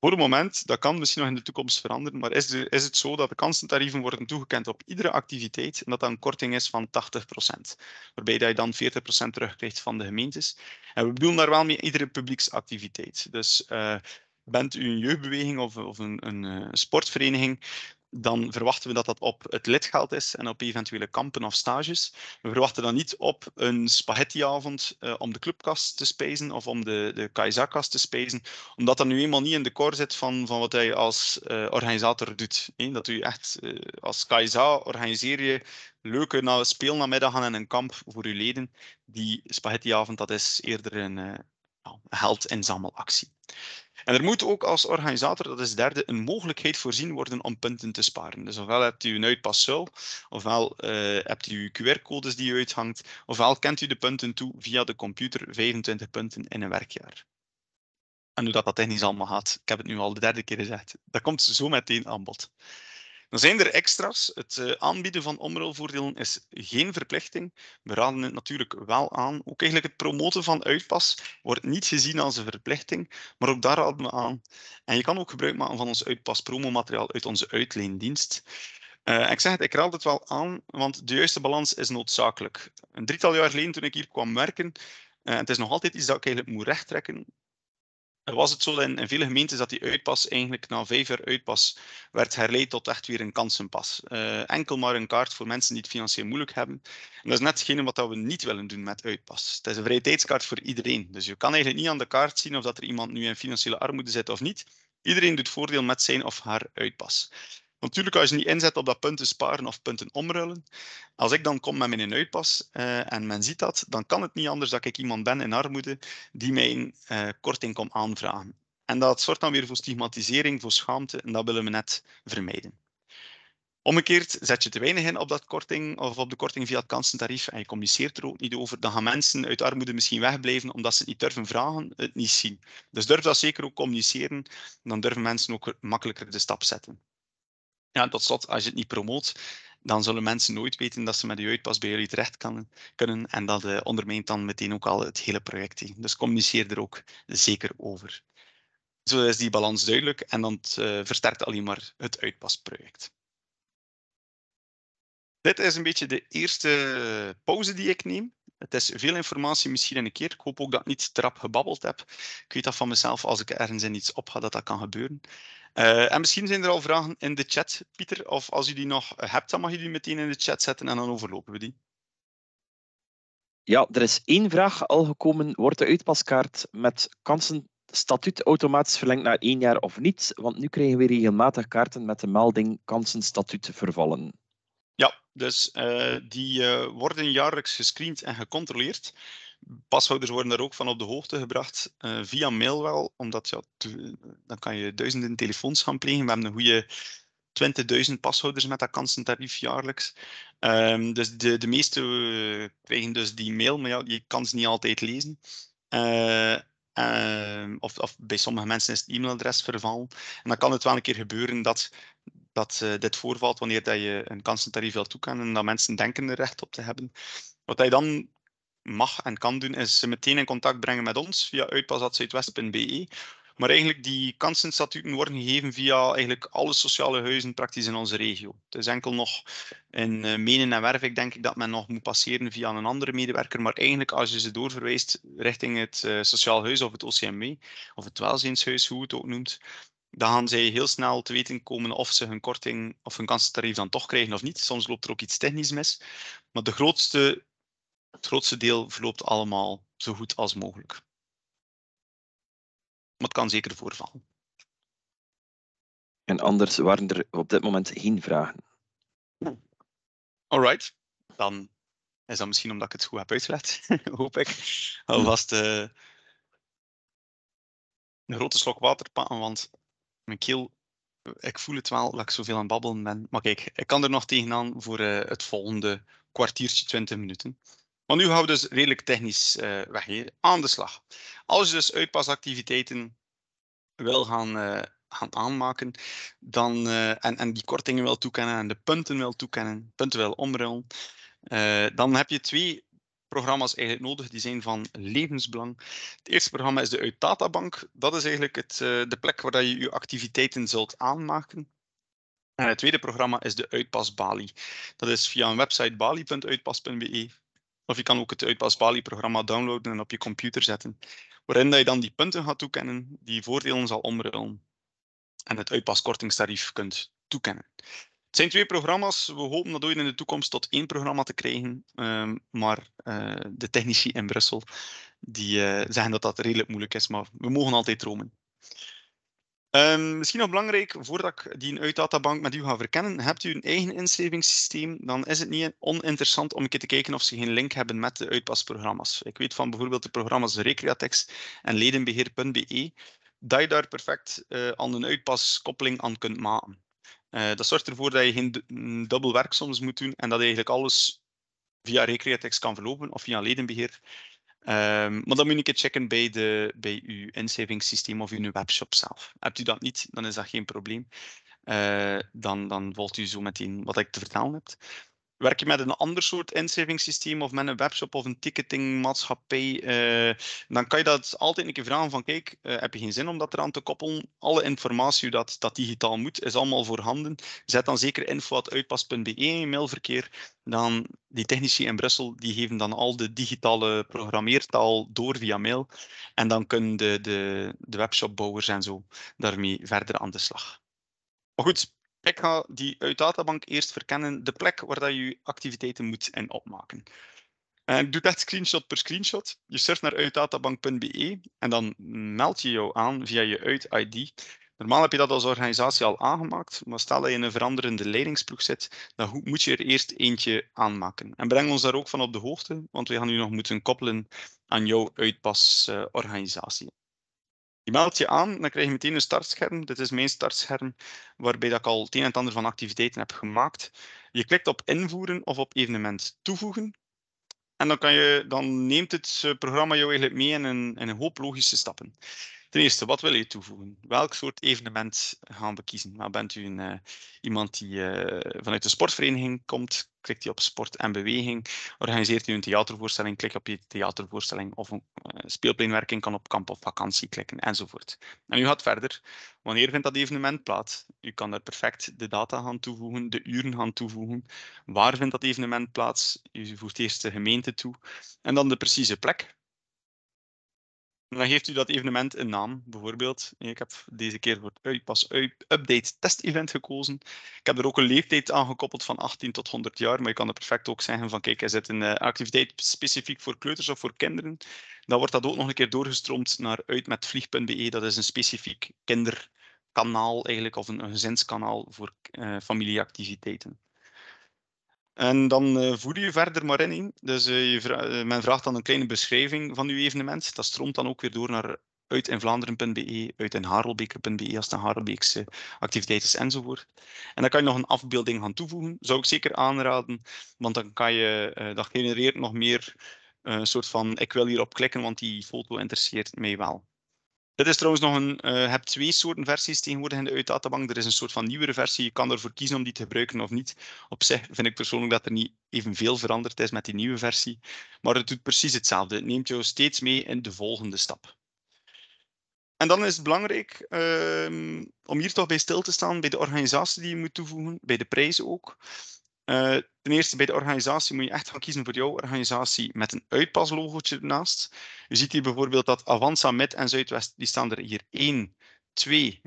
S1: Voor het moment, dat kan misschien nog in de toekomst veranderen, maar is, is het zo dat de kansentarieven worden toegekend op iedere activiteit en dat dat een korting is van 80%, waarbij dat je dan 40% terugkrijgt van de gemeentes. En we bedoelen daar wel mee iedere publieksactiviteit. Dus eh, bent u een jeugdbeweging of, of een, een eh, sportvereniging, dan verwachten we dat dat op het lidgeld is en op eventuele kampen of stages. We verwachten dan niet op een spaghettiavond eh, om de clubkast te spijzen of om de, de KSA-kast te spijzen, omdat dat nu eenmaal niet in de core zit van, van wat hij als eh, organisator doet. dat u echt als KSA organiseer je leuke na, aan en een kamp voor uw leden. Die spaghettiavond, dat is eerder een uh, heldinzamelactie. En er moet ook als organisator, dat is derde, een mogelijkheid voorzien worden om punten te sparen. Dus ofwel hebt u een uitpascel, ofwel eh, hebt u QR-codes die u uithangt, ofwel kent u de punten toe via de computer 25 punten in een werkjaar. En hoe dat, dat technisch allemaal gaat, ik heb het nu al de derde keer gezegd, dat komt zo meteen aan bod. Dan zijn er extra's. Het eh, aanbieden van omrolvoordelen is geen verplichting. We raden het natuurlijk wel aan. Ook eigenlijk het promoten van uitpas wordt niet gezien als een verplichting, maar ook daar raden we aan. En je kan ook gebruik maken van ons uitpas promomateriaal uit onze uitleendienst. Eh, ik zeg het, ik raad het wel aan, want de juiste balans is noodzakelijk. Een drietal jaar geleden toen ik hier kwam werken, uh, het is nog altijd iets dat ik eigenlijk moet rechttrekken was het zo in, in, vele gemeentes dat die uitpas eigenlijk na vijf jaar uitpas werd herleid tot echt weer een kansenpas. Eh, enkel maar een kaart voor mensen die het financieel moeilijk hebben. En dat is net hetgene wat we niet willen doen met uitpas. Het is een vrije tijdskaart voor iedereen. Dus je kan eigenlijk niet aan de kaart zien of dat er iemand nu in financiële armoede zit of niet. Iedereen doet voordeel met zijn of haar uitpas. Natuurlijk, als je niet inzet op dat punten sparen of punten omruilen, als ik dan kom met mijn uitpas eh, en men ziet dat, dan kan het niet anders dat ik iemand ben in armoede die mijn eh, korting komt aanvragen. En dat zorgt dan weer voor stigmatisering, voor schaamte en dat willen we net vermijden. Omgekeerd, zet je te weinig in op dat korting of op de korting via het kansentarief en je communiceert er ook niet over, dan gaan mensen uit armoede misschien wegblijven omdat ze het niet durven vragen, het niet zien. Dus durf dat zeker ook communiceren, dan durven mensen ook makkelijker de stap zetten ja, tot slot, als je het niet promoot, dan zullen mensen nooit weten dat ze met die uitpas bij jullie terecht kunnen. En dat uh, ondermijnt dan meteen ook al het hele project. Dus communiceer er ook zeker over. Zo is die balans duidelijk en dan uh, versterkt alleen maar het uitpasproject. Dit is een beetje de eerste pauze die ik neem. Het is veel informatie misschien in een keer. Ik hoop ook dat ik niet trap gebabbeld heb. Ik weet dat van mezelf, als ik ergens in iets opga, dat dat kan gebeuren. Eh, en misschien zijn er al vragen in de chat, Pieter. Of als je die nog hebt, dan mag je die meteen in de chat zetten en dan overlopen we die.
S2: Ja, er is één vraag al gekomen. Wordt de uitpaskaart met kansenstatuut automatisch verlengd naar één jaar of niet? Want nu krijgen we regelmatig kaarten met de melding kansenstatuut vervallen.
S1: Ja, dus eh, die eh, worden jaarlijks gescreend en gecontroleerd pashouders worden daar ook van op de hoogte gebracht, eh, via mail wel, omdat ja, dan kan je duizenden telefoons gaan plegen. We hebben een goede 20.000 pashouders met dat kansentarief jaarlijks. Ehm, dus de, de meeste eh, krijgen dus die mail, maar ja, je kan ze niet altijd lezen. Eh, ehm, of, of, bij sommige mensen is het e-mailadres vervallen. En dan kan het wel een keer gebeuren dat, dat dit voorvalt wanneer dat je een kansentarief wil toekennen en dat mensen denken er recht op te hebben. Wat je dan mag en kan doen, is ze meteen in contact brengen met ons via uitpas.zuidwest.be. Maar eigenlijk die kansenstatuten worden gegeven via eigenlijk alle sociale huizen praktisch in onze regio. Het is enkel nog in eh, Menen en Wervik denk ik dat men nog moet passeren via een andere medewerker. Maar eigenlijk als je ze doorverwijst richting het eh, sociaal huis of het OCMW, e, of het welzijnshuis, hoe het ook noemt, dan gaan zij heel snel te weten komen of ze hun korting of hun kansentarief dan toch krijgen of niet. Soms loopt er ook iets technisch mis. Maar de grootste het grootste deel verloopt allemaal zo goed als mogelijk. Maar het kan zeker voorvallen.
S2: En anders waren er op dit moment geen vragen.
S1: Alright, dan is dat misschien omdat ik het goed heb uitgelegd, hoop ik. Alvast uh, een grote slok water want mijn keel, ik voel het wel dat ik zoveel aan babbelen ben. Maar kijk, ik kan er nog tegenaan voor eh, het volgende kwartiertje, 20 minuten. Maar nu gaan we dus redelijk technisch eh, weg hier. Aan de slag. Als je dus uitpasactiviteiten wil gaan, eh, gaan aanmaken dan, eh, en, en die kortingen wil toekennen en de punten wil toekennen, punten wil omruilen, dan heb je twee programma's eigenlijk nodig die zijn van levensbelang. Het eerste programma is de Uitdatabank. Dat is eigenlijk het, de plek waar je je activiteiten zult aanmaken. En het tweede programma is de Uitpasbalie. Dat is via een website bali.uitpas.be of je kan ook het Uitpas Bali-programma downloaden en op je computer zetten, waarin dat je dan die punten gaat toekennen die voordelen zal omruilen en het uitpaskortingstarief kunt toekennen. Het zijn twee programma's. We hopen dat ooit in de toekomst tot één programma te krijgen. Ehm, maar eh, de technici in Brussel die, eh, zeggen dat dat redelijk moeilijk is, maar we mogen altijd dromen. Ehm, misschien nog belangrijk, voordat ik die uitdatabank met u ga verkennen, hebt u een eigen inschrijvingssysteem, dan is het niet oninteressant om een keer te kijken of ze geen link hebben met de uitpasprogramma's. Ik weet van bijvoorbeeld de programma's Recreatex en ledenbeheer.be, dat je daar perfect uh, aan een uitpaskoppeling aan kunt maken. Eh, dat zorgt ervoor dat je geen dubbel werk soms moet doen en dat eigenlijk alles via Recreatex kan verlopen of via ledenbeheer. Ehm, maar dan moet je een keer checken bij, de, bij uw insavingssysteem of uw webshop zelf. Hebt u dat niet, dan is dat geen probleem. Eh, dan, dan volgt u zo meteen wat ik te vertellen heb. Werk je met een ander soort inschrijvingssysteem of met een webshop of een ticketingmaatschappij, eh, dan kan je dat altijd een keer vragen van kijk, eh, heb je geen zin om dat eraan te koppelen? Alle informatie dat, dat digitaal moet, is allemaal voorhanden. Zet dan zeker info.uitpas.be in je mailverkeer. Dan, die technici in Brussel die geven dan al de digitale programmeertaal door via mail. En dan kunnen de, de, de webshopbouwers en zo daarmee verder aan de slag. Maar goed, ik ga die uit databank eerst verkennen de plek waar dat je, je activiteiten moet in opmaken. En eh, ik doe dat screenshot per screenshot. Je surft naar uitdatabank.be en dan meld je jou aan via je uit-ID. Normaal heb je dat als organisatie al aangemaakt, maar stel dat je in een veranderende leidingsploeg zit, dan moet je er eerst eentje aanmaken. En breng ons daar ook van op de hoogte, want we gaan nu nog moeten koppelen aan jouw uitpasorganisatie. Je meldt je aan, dan krijg je meteen een startscherm. Dit is mijn startscherm, waarbij dat ik al het een en het ander van activiteiten heb gemaakt. Je klikt op invoeren of op evenement toevoegen. En dan, kan je, dan neemt het eh, programma jou eigenlijk mee in in een hoop logische stappen. Ten eerste, wat wil je toevoegen? Welk soort evenement gaan we kiezen? Nou, bent u een, eh, iemand die eh, vanuit de sportvereniging komt? Klikt u op sport en beweging? Organiseert u een theatervoorstelling? Klik op je theatervoorstelling. Of een eh, speelpleinwerking kan op kamp of vakantie klikken, enzovoort. En nou, u gaat verder. Wanneer vindt dat evenement plaats? U kan daar perfect de data gaan toevoegen, de uren gaan toevoegen. Waar vindt dat evenement plaats? U voegt eerst de gemeente toe en dan de precieze plek dan geeft u dat evenement een naam, bijvoorbeeld. Ik heb deze keer voor het pas update test event gekozen. Ik heb er ook een leeftijd aan gekoppeld van 18 tot 100 jaar, maar je kan er perfect ook zeggen van kijk, is dit een eh, activiteit specifiek voor kleuters of voor kinderen? Dan wordt dat ook nog een keer doorgestroomd naar uitmetvlieg.be. Dat is een specifiek kinderkanaal eigenlijk, of een, gezinskanaal voor eh, familieactiviteiten. En dan eh, voer je verder maar in. Dus uh, je eh, men vraagt dan een kleine beschrijving van uw evenement. Dat stroomt dan ook weer door naar uitinvlaanderen.be, uitinharelbeker.be, als de Harelbeekse activiteit is enzovoort. En dan kan je nog een afbeelding gaan toevoegen. Zou ik zeker aanraden, want dan kan je, dat genereert nog meer een soort van ik wil hierop klikken, want die foto interesseert mij wel. Dit is trouwens nog een, je uh, hebt twee soorten versies tegenwoordig in de uitdatabank. Er is een soort van nieuwere versie, je kan ervoor kiezen om die te gebruiken of niet. Op zich vind ik persoonlijk dat er niet evenveel veranderd is met die nieuwe versie. Maar het doet precies hetzelfde, het neemt jou steeds mee in de volgende stap. En dan is het belangrijk ehm, om hier toch bij stil te staan, bij de organisatie die je moet toevoegen, bij de prijzen ook. Eh, Ten eerste, bij de organisatie moet je echt gaan kiezen voor jouw organisatie met een uitpaslogootje ernaast. Je ziet hier bijvoorbeeld dat Avanza, Mid en Zuidwest, die staan er hier één, twee,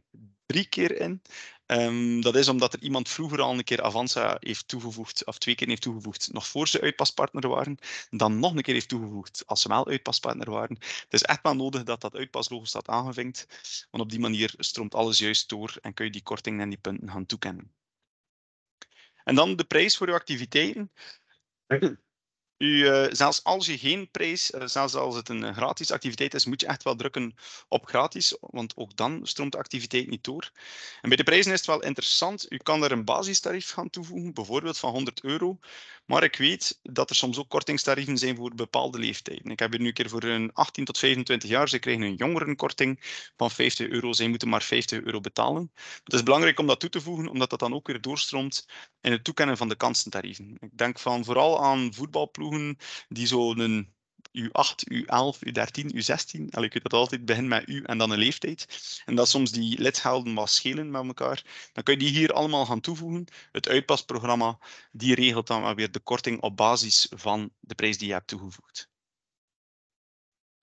S1: drie keer in. Um, dat is omdat er iemand vroeger al een keer Avanza heeft toegevoegd, of twee keer heeft toegevoegd, nog voor ze uitpaspartner waren. Dan nog een keer heeft toegevoegd als ze wel uitpaspartner waren. Het is echt wel nodig dat dat uitpaslogo staat aangevinkt, want op die manier stroomt alles juist door en kun je die korting en die punten gaan toekennen. En dan de prijs voor uw activiteiten. Eh, zelfs als je geen prijs, eh, zelfs als het een eh, gratis activiteit is, moet je echt wel drukken op gratis, want ook dan stroomt de activiteit niet door. En bij de prijzen is het wel interessant. U kan er een basistarief gaan toevoegen, bijvoorbeeld van 100 euro. Maar ik weet dat er soms ook kortingstarieven zijn voor bepaalde leeftijden. Ik heb hier nu een keer voor een 18 tot 25 jaar, ze krijgen een jongerenkorting van 50 euro. Zij moeten maar 50 euro betalen. Het is belangrijk om dat toe te voegen, omdat dat dan ook weer doorstroomt in het toekennen van de kansentarieven. Ik denk van vooral aan voetbalploegen ploegen die zo'n U8, U11, U13, U16. En ik weet dat altijd begin met U en dan een leeftijd. En dat soms die lidhelden wat schelen met elkaar. Dan kun je die hier allemaal gaan toevoegen. Het uitpasprogramma die regelt dan weer de korting op basis van de prijs die je hebt toegevoegd.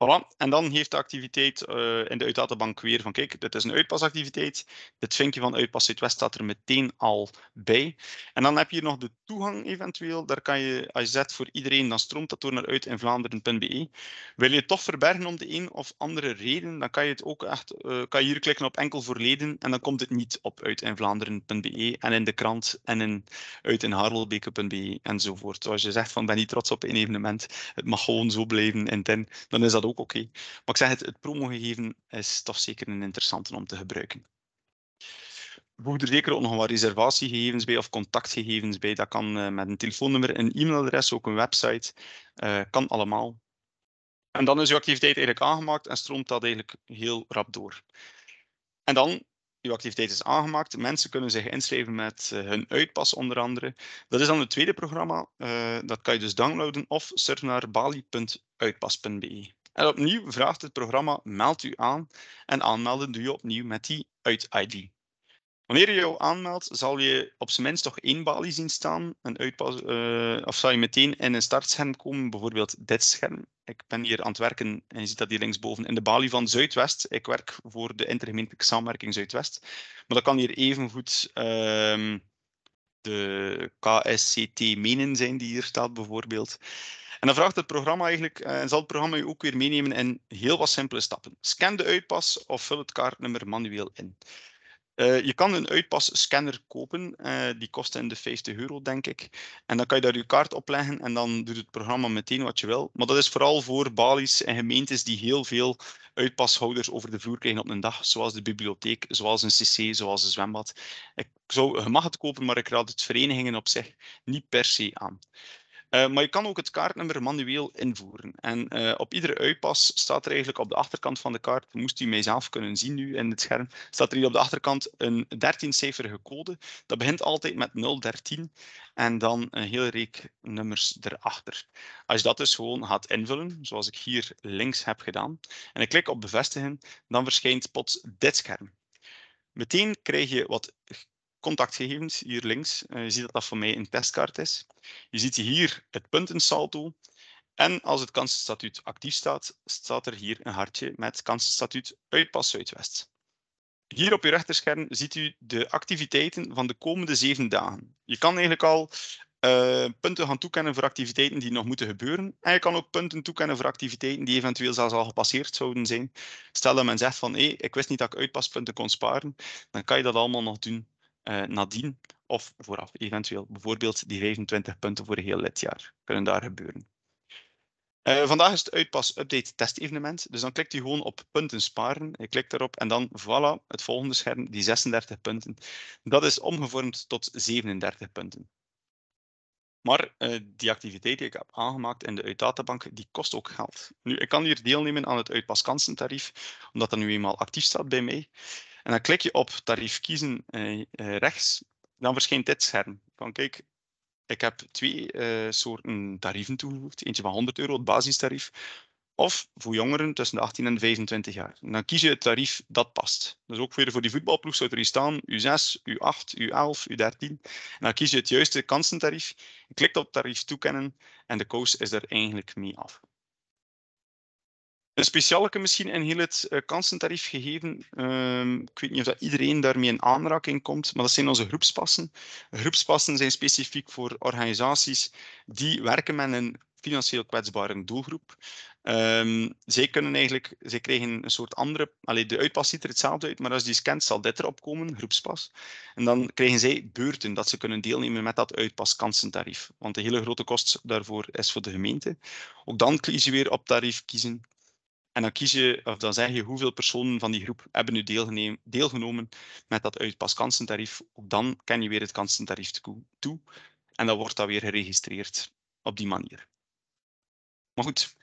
S1: Voilà. En dan heeft de activiteit eh, in de uitdatabank weer van, kijk, dit is een uitpasactiviteit. Dit vinkje van Uitpas Zuidwest staat er meteen al bij. En dan heb je hier nog de toegang eventueel. Daar kan je, als je zet voor iedereen, dan stroomt dat door naar uit e. Wil je het toch verbergen om de een of andere reden, dan kan je het ook echt, eh, kan je hier klikken op enkel voor leden en dan komt het niet op uit e en in de krant en in, uit in e enzovoort. Als je zegt van, ben niet trots op een evenement, het mag gewoon zo blijven intern, dan is dat ook oké. Maar ik zeg het, het promogegeven is toch zeker een interessante om te gebruiken. Voeg er zeker ook nog wat reservatiegegevens bij of contactgegevens bij. Dat kan eh, met een telefoonnummer, een e-mailadres, ook een website. Uh, kan allemaal. En dan is uw activiteit eigenlijk aangemaakt en stroomt dat eigenlijk heel rap door. En dan uw activiteit is aangemaakt. Mensen kunnen zich inschrijven met eh, hun uitpas onder andere. Dat is dan het tweede programma. dat kan je dus downloaden of surf naar bali.uitpas.be. En opnieuw vraagt het programma meld u aan en aanmelden doe je opnieuw met die uit-ID. Wanneer je jou aanmeldt, zal je op zijn minst toch één balie zien staan. Een eh, of zal je meteen in een startscherm komen, bijvoorbeeld dit scherm. Ik ben hier aan het werken en je ziet dat hier linksboven in de balie van Zuidwest. Ik werk voor de intergemeentelijke samenwerking Zuidwest. Maar dat kan hier even goed. Ehm, de KSCT-menen zijn die hier staat bijvoorbeeld. En dan vraagt het programma eigenlijk, eh, en zal het programma je ook weer meenemen in heel wat simpele stappen. Scan de uitpas of vul het kaartnummer manueel in. Eh, je kan een uitpasscanner kopen, eh, die kost in de 50 euro denk ik. En dan kan je daar je kaart op leggen en dan doet het programma meteen wat je wil. Maar dat is vooral voor balies en gemeentes die heel veel uitpashouders over de vloer krijgen op een dag, zoals de bibliotheek, zoals een cc, zoals een zwembad. Ik zou, je mag het kopen, maar ik raad het verenigingen op zich niet per se aan. Eh, maar je kan ook het kaartnummer manueel invoeren. En eh, op iedere uitpas staat er eigenlijk op de achterkant van de kaart, moest u mijzelf kunnen zien nu in het scherm, staat er hier op de achterkant een 13-cijferige code. Dat begint altijd met 013 en dan een hele reek nummers erachter. Als je dat dus gewoon gaat invullen, zoals ik hier links heb gedaan, en ik klik op bevestigen, dan verschijnt plots dit scherm. Meteen krijg je wat contactgegevens, hier links. Eh, je ziet dat dat voor mij een testkaart is. Je ziet hier het puntensaldo. En als het kansenstatuut actief staat, staat er hier een hartje met kansenstatuut Uitpas Zuidwest. Hier op je rechterscherm ziet u de activiteiten van de komende zeven dagen. Je kan eigenlijk al eh, punten gaan toekennen voor activiteiten die nog moeten gebeuren. En je kan ook punten toekennen voor activiteiten die eventueel zelfs al gepasseerd zouden zijn. Stel dat men zegt van, hé, ik wist niet dat ik uitpaspunten kon sparen. Dan kan je dat allemaal nog doen uh, nadien of vooraf, eventueel. Bijvoorbeeld die 25 punten voor een heel lidjaar kunnen daar gebeuren. Eh, vandaag is het uitpas update testevenement. Dus dan klikt u gewoon op punten sparen. Je klikt daarop en dan voilà, het volgende scherm, die 36 punten. Dat is omgevormd tot 37 punten. Maar eh, die activiteit die ik heb aangemaakt in de uitdatabank, die kost ook geld. Nu, ik kan hier deelnemen aan het uitpaskansentarief, omdat dat nu eenmaal actief staat bij mij. En dan klik je op tarief kiezen eh, eh, rechts, dan verschijnt dit scherm. Van kijk, ik heb twee eh, soorten tarieven toegevoegd. Eentje van 100 euro, het basistarief, of voor jongeren tussen de 18 en 25 jaar. En dan kies je het tarief dat past. Dus ook weer voor die voetbalploeg zou er hier staan U6, U8, U11, U13. En dan kies je het juiste kansentarief. Je klikt op tarief toekennen en de koos is er eigenlijk mee af. Een speciaalke misschien in heel het eh, kansentarief gegeven. Ehm, ik weet niet of dat iedereen daarmee in aanraking komt, maar dat zijn onze groepspassen. Groepspassen zijn specifiek voor organisaties die werken met een financieel kwetsbare doelgroep. Ehm, zij kunnen eigenlijk, zij krijgen een soort andere, alleen de uitpas ziet er hetzelfde uit, maar als die scant zal dit erop komen, groepspas. En dan krijgen zij beurten dat ze kunnen deelnemen met dat uitpaskansentarief. Want de hele grote kost daarvoor is voor de gemeente. Ook dan kies je weer op tarief kiezen en dan kies je, of dan zeg je hoeveel personen van die groep hebben nu deelgenomen met dat uitpaskansentarief. Ook dan ken je weer het kansentarief toe. En dan wordt dat weer geregistreerd op die manier. Maar goed,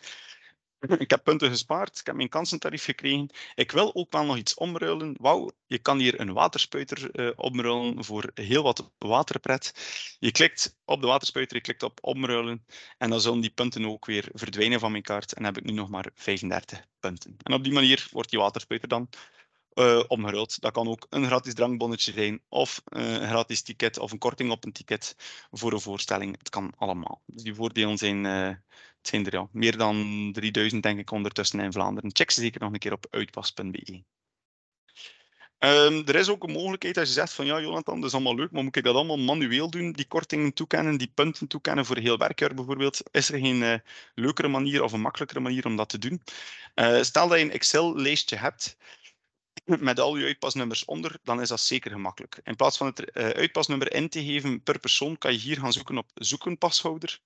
S1: ik heb punten gespaard, ik heb mijn kansentarief gekregen. Ik wil ook wel nog iets omruilen. Wauw, je kan hier een waterspuiter uh, eh, omruilen voor heel wat waterpret. Je klikt op de waterspuiter, je klikt op omruilen. En dan zullen die punten ook weer verdwijnen van mijn kaart. En heb ik nu nog maar 35 punten. En op die manier wordt die waterspuiter dan uh, omgeruild. Dat kan ook een gratis drankbonnetje zijn, of eh, een gratis ticket, of een korting op een ticket voor een voorstelling. Het kan allemaal. Dus die voordelen zijn, uh, het zijn er ja, meer dan 3000 denk ik ondertussen in Vlaanderen. Check ze zeker nog een keer op uitpas.be. Ehm, er is ook een mogelijkheid als je zegt van ja, Jonathan, dat is allemaal leuk, maar moet ik dat allemaal manueel doen? Die kortingen toekennen, die punten toekennen voor heel werkjaar bijvoorbeeld. Is er geen eh, leukere manier of een makkelijkere manier om dat te doen? Eh, stel dat je een Excel-lijstje hebt met al je uitpasnummers onder, dan is dat zeker gemakkelijk. In plaats van het eh, uitpasnummer in te geven per persoon, kan je hier gaan zoeken op zoeken pashouder.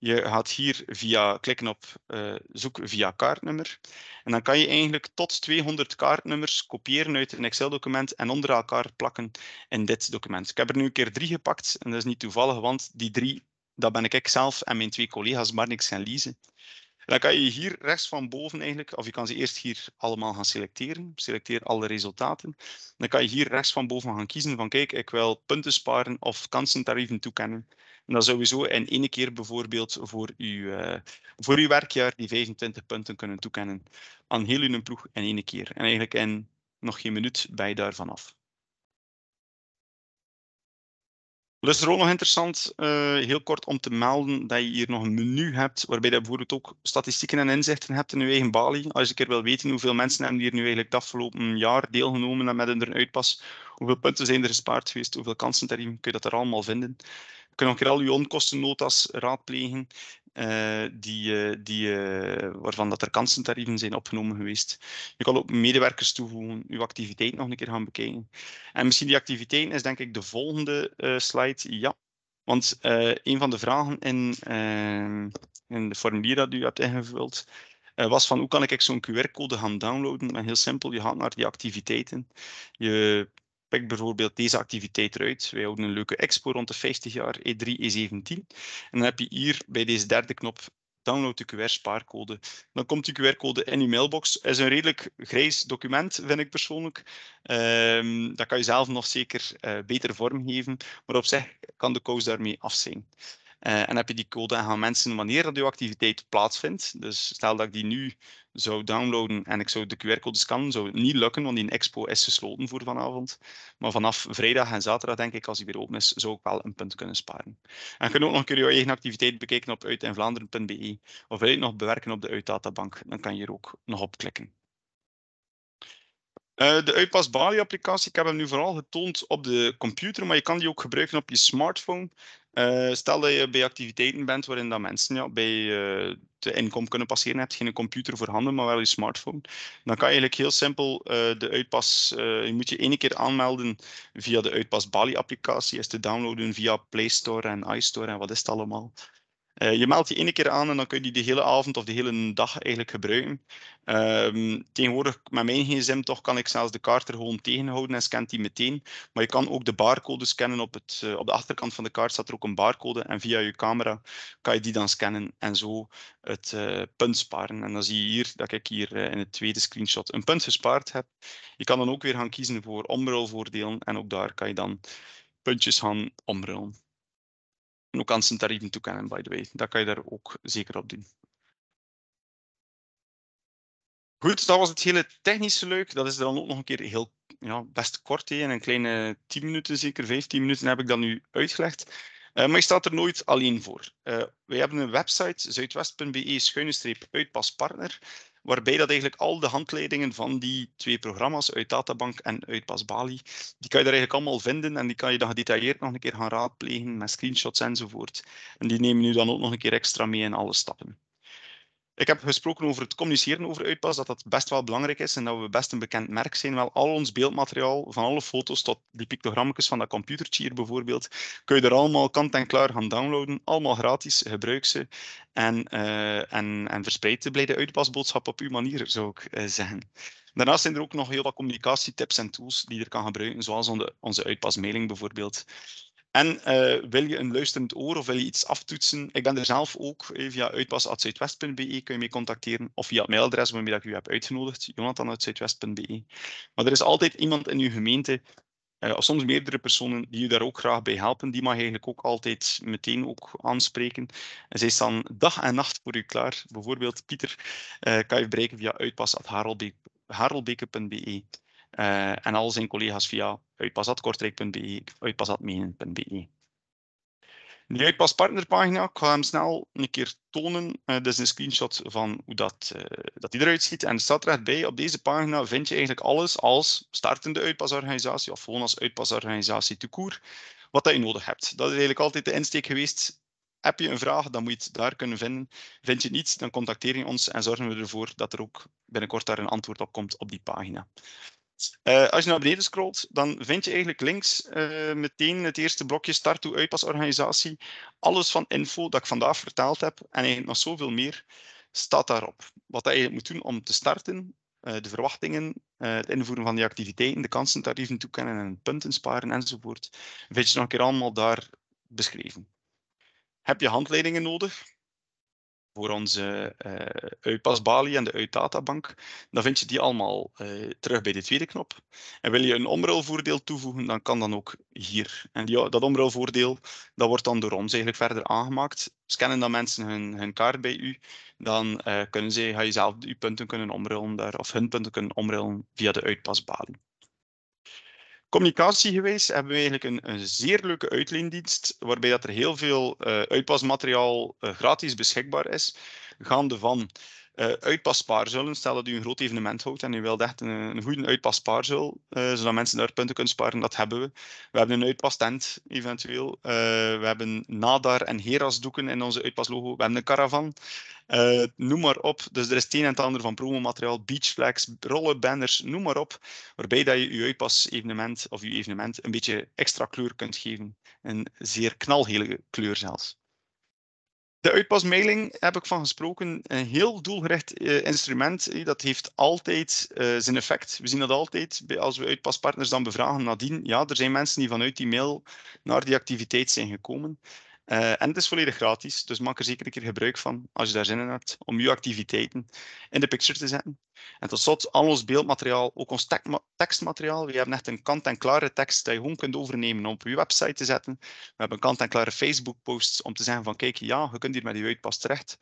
S1: Je gaat hier via, klikken op eh, zoek via kaartnummer. En dan kan je eigenlijk tot 200 kaartnummers kopiëren uit een Excel-document en onder elkaar plakken in dit document. Ik heb er nu een keer drie gepakt en dat is niet toevallig, want die drie, dat ben ik zelf en mijn twee collega's Marnix en Lize. En dan kan je hier rechts van boven eigenlijk, of je kan ze eerst hier allemaal gaan selecteren. Selecteer alle resultaten. Dan kan je hier rechts van boven gaan kiezen van kijk, ik wil punten sparen of kansentarieven toekennen. Nou, en dan sowieso in één keer bijvoorbeeld voor uw, eh, voor uw werkjaar die 25 punten kunnen toekennen aan heel uw ploeg in één keer. En eigenlijk in nog geen minuut bij daar vanaf. Dus er ook nog interessant, eh, heel kort om te melden, dat je hier nog een menu hebt waarbij je bijvoorbeeld ook statistieken en inzichten hebt in je eigen balie. Als je een keer wil weten hoeveel mensen hebben hier nu eigenlijk het afgelopen jaar deelgenomen hebben met hun uitpas, hoeveel punten zijn er gespaard geweest, hoeveel kansen daarin, kun je dat er allemaal vinden kunnen keer al uw onkostennota's raadplegen, eh, die, eh, die, eh, waarvan dat er kansentarieven zijn opgenomen geweest. Je kan ook medewerkers toevoegen, uw activiteit nog een keer gaan bekijken. En misschien die activiteiten is denk ik de volgende slide. Ja, want een van de vragen in, in de formulier dat u hebt ingevuld, was van hoe kan ik zo'n QR-code gaan downloaden? Maar heel simpel, je gaat naar die activiteiten. Je pik bijvoorbeeld deze activiteit eruit. Wij houden een leuke expo rond de 50 jaar E3, E17. En dan heb je hier bij deze derde knop download de QR-spaarcode. Dan komt die QR-code in je mailbox. Het is een redelijk grijs document, vind ik persoonlijk. Um, dat kan je zelf nog zeker uh, beter vormgeven. Maar op zich kan de koos daarmee af zijn. Uh, en heb je die code en gaan mensen wanneer dat je activiteit plaatsvindt. Dus stel dat ik die nu zou downloaden en ik zou de QR-code scannen, zou het niet lukken, want die expo is gesloten voor vanavond. Maar vanaf vrijdag en zaterdag, denk ik, als die weer open is, zou ik wel een punt kunnen sparen. En je ook nog een keer je eigen activiteit bekijken op uitinvlaanderen.be of wil je het nog bewerken op de Uitdatabank, dan kan je er ook nog op klikken. Eh, de Uitpas Bali applicatie, ik heb hem nu vooral getoond op de computer, maar je kan die ook gebruiken op je smartphone. Eh, stel dat je bij activiteiten bent waarin dat mensen ja, bij eh, te inkom kunnen passeren hebt, geen computer voorhanden, maar wel je smartphone, dan kan je eigenlijk heel simpel eh, de uitpas, eh, je moet je één keer aanmelden via de Uitpas Bali applicatie, is te downloaden via Play Store en iStore en wat is het allemaal. Eh, je meldt je één keer aan en dan kun je die de hele avond of de hele dag eigenlijk gebruiken. Um, tegenwoordig met mijn gsm toch kan ik zelfs de kaart er gewoon tegenhouden en scant die meteen. Maar je kan ook de barcode scannen op, het, eh, op de achterkant van de kaart staat er ook een barcode en via je camera kan je die dan scannen en zo het eh, punt sparen. En dan zie je hier dat ik hier in het tweede screenshot een punt gespaard heb. Je kan dan ook weer gaan kiezen voor omruilvoordelen en ook daar kan je dan puntjes gaan omruilen. Nu ook aan zijn tarieven toekennen, by the way. Dat kan je daar ook zeker op doen. Goed, dat was het hele technische leuk. Dat is dan ook nog een keer heel ja, best kort. In een kleine 10 minuten, zeker 15 minuten, heb ik dat nu uitgelegd. Eh, maar je staat er nooit alleen voor. Uh, eh, wij hebben een website, zuidwest.be-uitpaspartner waarbij dat eigenlijk al de handleidingen van die twee programma's uit Databank en uit Pasbali, die kan je daar eigenlijk allemaal vinden en die kan je dan gedetailleerd nog een keer gaan raadplegen met screenshots enzovoort. En die nemen nu dan ook nog een keer extra mee in alle stappen. Ik heb gesproken over het communiceren over Uitpas, dat dat best wel belangrijk is en dat we best een bekend merk zijn. Wel, al ons beeldmateriaal, van alle foto's tot die pictogrammetjes van dat computertje hier bijvoorbeeld, kun je er allemaal kant en klaar gaan downloaden. Allemaal gratis, gebruik ze en, uh, en, en verspreid de blijde Uitpasboodschap op uw manier, zou ik eh, zeggen. Daarnaast zijn er ook nog heel wat communicatietips en tools die je er kan gebruiken, zoals onze, onze uitpasmailing bijvoorbeeld. En eh, wil je een luisterend oor of wil je iets aftoetsen? Ik ben er zelf ook eh, via uitpas.zuidwest.be kun je mee contacteren of via het mailadres waarmee ik u heb uitgenodigd, jonathan.zuidwest.be. Maar er is altijd iemand in uw gemeente eh, of soms meerdere personen die u daar ook graag bij helpen. Die mag je eigenlijk ook altijd meteen ook aanspreken. En zij staan dag en nacht voor u klaar. Bijvoorbeeld Pieter kan je bereiken via uitpas.harelbeke.be. Eh, en al zijn collega's via uitpasatkortrijk.be, uitpasatmenen.be. De uitpaspartnerpagina, ik ga hem snel een keer tonen. Uh, dit is een screenshot van hoe dat, eh, dat die eruit ziet. En staat rechtbij. bij, op deze pagina vind je eigenlijk alles als startende uitpasorganisatie of gewoon als uitpasorganisatie te koer, wat dat je nodig hebt. Dat is eigenlijk altijd de insteek geweest heb je een vraag, dan moet je het daar kunnen vinden. Vind je het niet, dan contacteer je ons en zorgen we ervoor dat er ook binnenkort daar een antwoord op komt op die pagina. Eh, als je naar beneden scrolt, dan vind je eigenlijk links eh, meteen het eerste blokje start to uitpasorganisatie. Alles van info dat ik vandaag vertaald heb en eigenlijk nog zoveel meer staat daarop. Wat je eigenlijk moet doen om te starten, eh, de verwachtingen, het invoeren van die activiteiten, de kansentarieven toekennen en punten sparen enzovoort, vind je nog een keer allemaal daar beschreven. Heb je handleidingen nodig? voor onze uh, Bali en de uitdatabank, dan vind je die allemaal eh, terug bij de tweede knop. En wil je een omruilvoordeel toevoegen, dan kan dat ook hier. En die, dat omruilvoordeel, dat wordt dan door ons eigenlijk verder aangemaakt. Scannen dan mensen hun, hun kaart bij u, dan eh, kunnen ze, ga je zelf uw punten kunnen omruilen daar, of hun punten kunnen omruilen via de uitpasbalie. Communicatie geweest hebben we eigenlijk een, een zeer leuke uitleendienst, waarbij dat er heel veel eh, uitpasmateriaal eh, gratis beschikbaar is, gaande van eh, Uitpaspaarzullen Stel dat u een groot evenement houdt en u wilt echt een, een goede uitpaspaarzul, eh, zodat mensen daar punten kunnen sparen, dat hebben we. We hebben een uitpastent eventueel. Eh, we hebben Nadar en Heras doeken in onze uitpaslogo. We hebben een caravan. noem maar op. Dus er is het een en het ander van promomateriaal, beachflags, rollen, banners, noem maar op. Waarbij dat je je uitpas-evenement of je evenement een beetje extra kleur kunt geven. Een zeer knalhele kleur zelfs. De uitpasmeiling heb ik van gesproken. Een heel doelgericht eh, instrument. dat heeft altijd eh, zijn effect. We zien dat altijd als we uitpaspartners dan bevragen nadien. Ja, er zijn mensen die vanuit die mail naar die activiteit zijn gekomen. Eh, en het is volledig gratis, dus maak er zeker een keer gebruik van als je daar zin in hebt, om je activiteiten in de picture te zetten. En tot slot, al ons beeldmateriaal, ook ons tekstmateriaal. We hebben echt een kant-en-klare tekst die je gewoon kunt overnemen om op je website te zetten. We hebben kant-en-klare Facebook-posts om te zeggen van kijk, ja, je kunt hier met je uitpas terecht.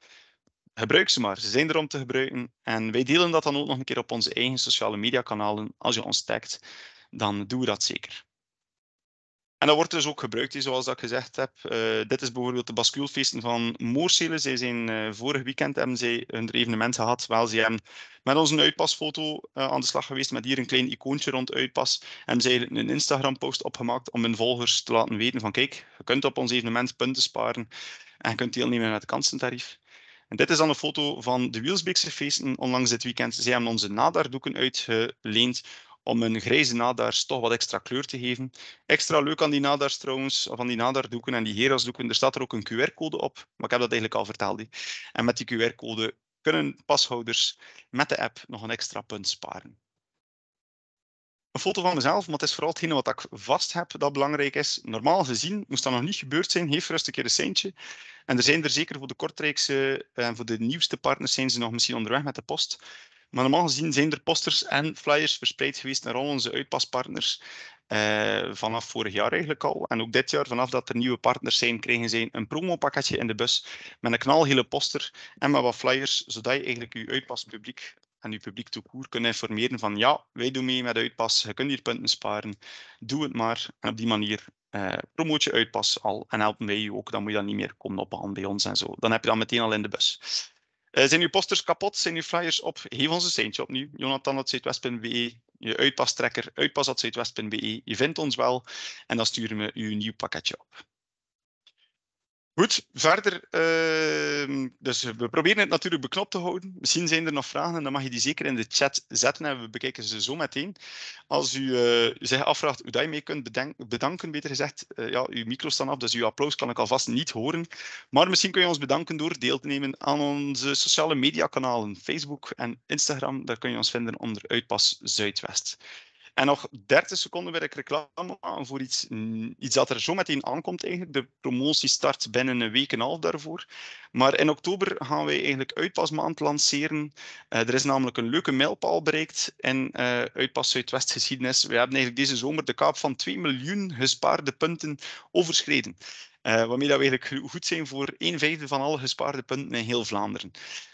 S1: Gebruik ze maar, ze zijn er om te gebruiken. En wij delen dat dan ook nog een keer op onze eigen sociale media kanalen. Als je ons tagt, dan doen we dat zeker. En dat wordt dus ook gebruikt, zoals dat ik gezegd heb. Eh, dit is bijvoorbeeld de bascuulfeesten van Moorselen. Zij zijn eh, vorig weekend hebben zij hun evenement gehad. Wel, ze hebben met onze uitpasfoto eh, aan de slag geweest, met hier een klein icoontje rond uitpas. En zij een Instagram-post opgemaakt om hun volgers te laten weten van kijk, je kunt op ons evenement punten sparen en je kunt deelnemen aan het kansentarief. En dit is dan een foto van de Wielsbeekse feesten onlangs dit weekend. Zij hebben onze nadardoeken uitgeleend om een grijze nadaars toch wat extra kleur te geven. Extra leuk aan die nadaars trouwens, van die nadardoeken en die herasdoeken, er staat er ook een QR-code op, maar ik heb dat eigenlijk al verteld. En met die QR-code kunnen pashouders met de app nog een extra punt sparen. Een foto van mezelf, maar het is vooral hetgene wat ik vast heb dat belangrijk is. Normaal gezien, moest dat nog niet gebeurd zijn, geef rustig een keer een seintje. En er zijn er zeker voor de Kortrijkse eh, en voor de nieuwste partners zijn ze nog misschien onderweg met de post. Maar normaal gezien zijn er posters en flyers verspreid geweest naar al onze uitpaspartners. Eh, vanaf vorig jaar eigenlijk al. En ook dit jaar, vanaf dat er nieuwe partners zijn, kregen zij een promopakketje in de bus met een knalhele poster en met wat flyers, zodat je eigenlijk je uitpaspubliek en je publiek toekoer kunnen informeren van ja, wij doen mee met uitpas, je kunt hier punten sparen, doe het maar. En op die manier uh, promoot je uitpas al en helpen wij je ook, dan moet je dat niet meer komen op opbouwen bij ons en zo. Dan heb je dat meteen al in de bus. Eh, zijn uw posters kapot? Zijn uw flyers op? Geef ons een seintje opnieuw. jonathan.zuidwest.be je uitpastrekker, uitpas.zuidwest.be. Je vindt ons wel en dan sturen we je een nieuw pakketje op. Goed, verder. Ehm, dus we proberen het natuurlijk beknopt te houden. Misschien zijn er nog vragen en dan mag je die zeker in de chat zetten en we bekijken ze zo meteen. Als u uh, zich afvraagt hoe je mee kunt bedanken, bedanken beter gezegd, eh, ja, uw micro staat af, dus uw applaus kan ik alvast niet horen. Maar misschien kun je ons bedanken door deel te nemen aan onze sociale mediakanalen Facebook en Instagram. Daar kun je ons vinden onder Uitpas Zuidwest. En nog 30 seconden wil ik reclame voor iets, mm, iets dat er zo meteen aankomt eigenlijk. De promotie start binnen een week en een half daarvoor. Maar in oktober gaan wij eigenlijk Uitpasmaand lanceren. Eh, er is namelijk een leuke mijlpaal bereikt in uh, Uitpas Zuidwest geschiedenis. We hebben eigenlijk deze zomer de kaap van 2 miljoen gespaarde punten overschreden. Eh, waarmee dat we eigenlijk goed zijn voor een vijfde van alle gespaarde punten in heel Vlaanderen.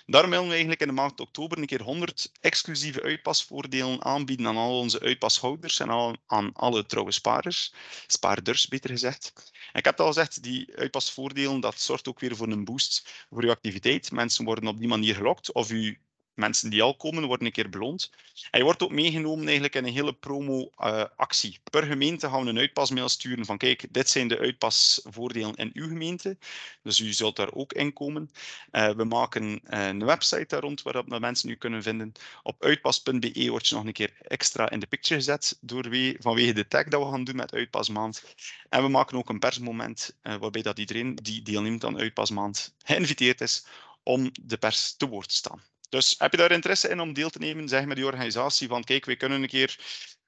S1: Daarom willen we eigenlijk in de maand oktober een keer 100 exclusieve uitpasvoordelen aanbieden aan al onze uitpashouders en aan alle trouwe spaarders, spaarders beter gezegd. ik heb het al gezegd, die uitpasvoordelen, dat zorgt ook weer voor een boost voor uw activiteit. Mensen worden op die manier gelokt of u mensen die al komen worden een keer beloond. En je wordt ook meegenomen eigenlijk in een hele promo-actie. Eh, per gemeente gaan we een uitpasmail sturen van kijk, dit zijn de uitpasvoordelen in uw gemeente. Dus u zult daar ook in komen. Eh, we maken eh, een website daar rond waarop we mensen u kunnen vinden. Op uitpas.be wordt je nog een keer extra in de picture gezet door wie vanwege de tag dat we gaan doen met Uitpasmaand. En we maken ook een persmoment waarbij dat iedereen die deelneemt aan Uitpasmaand geïnviteerd is om de pers te woord te staan. Dus heb je daar interesse in om deel te nemen? Zeg met die organisatie van kijk, we kunnen een keer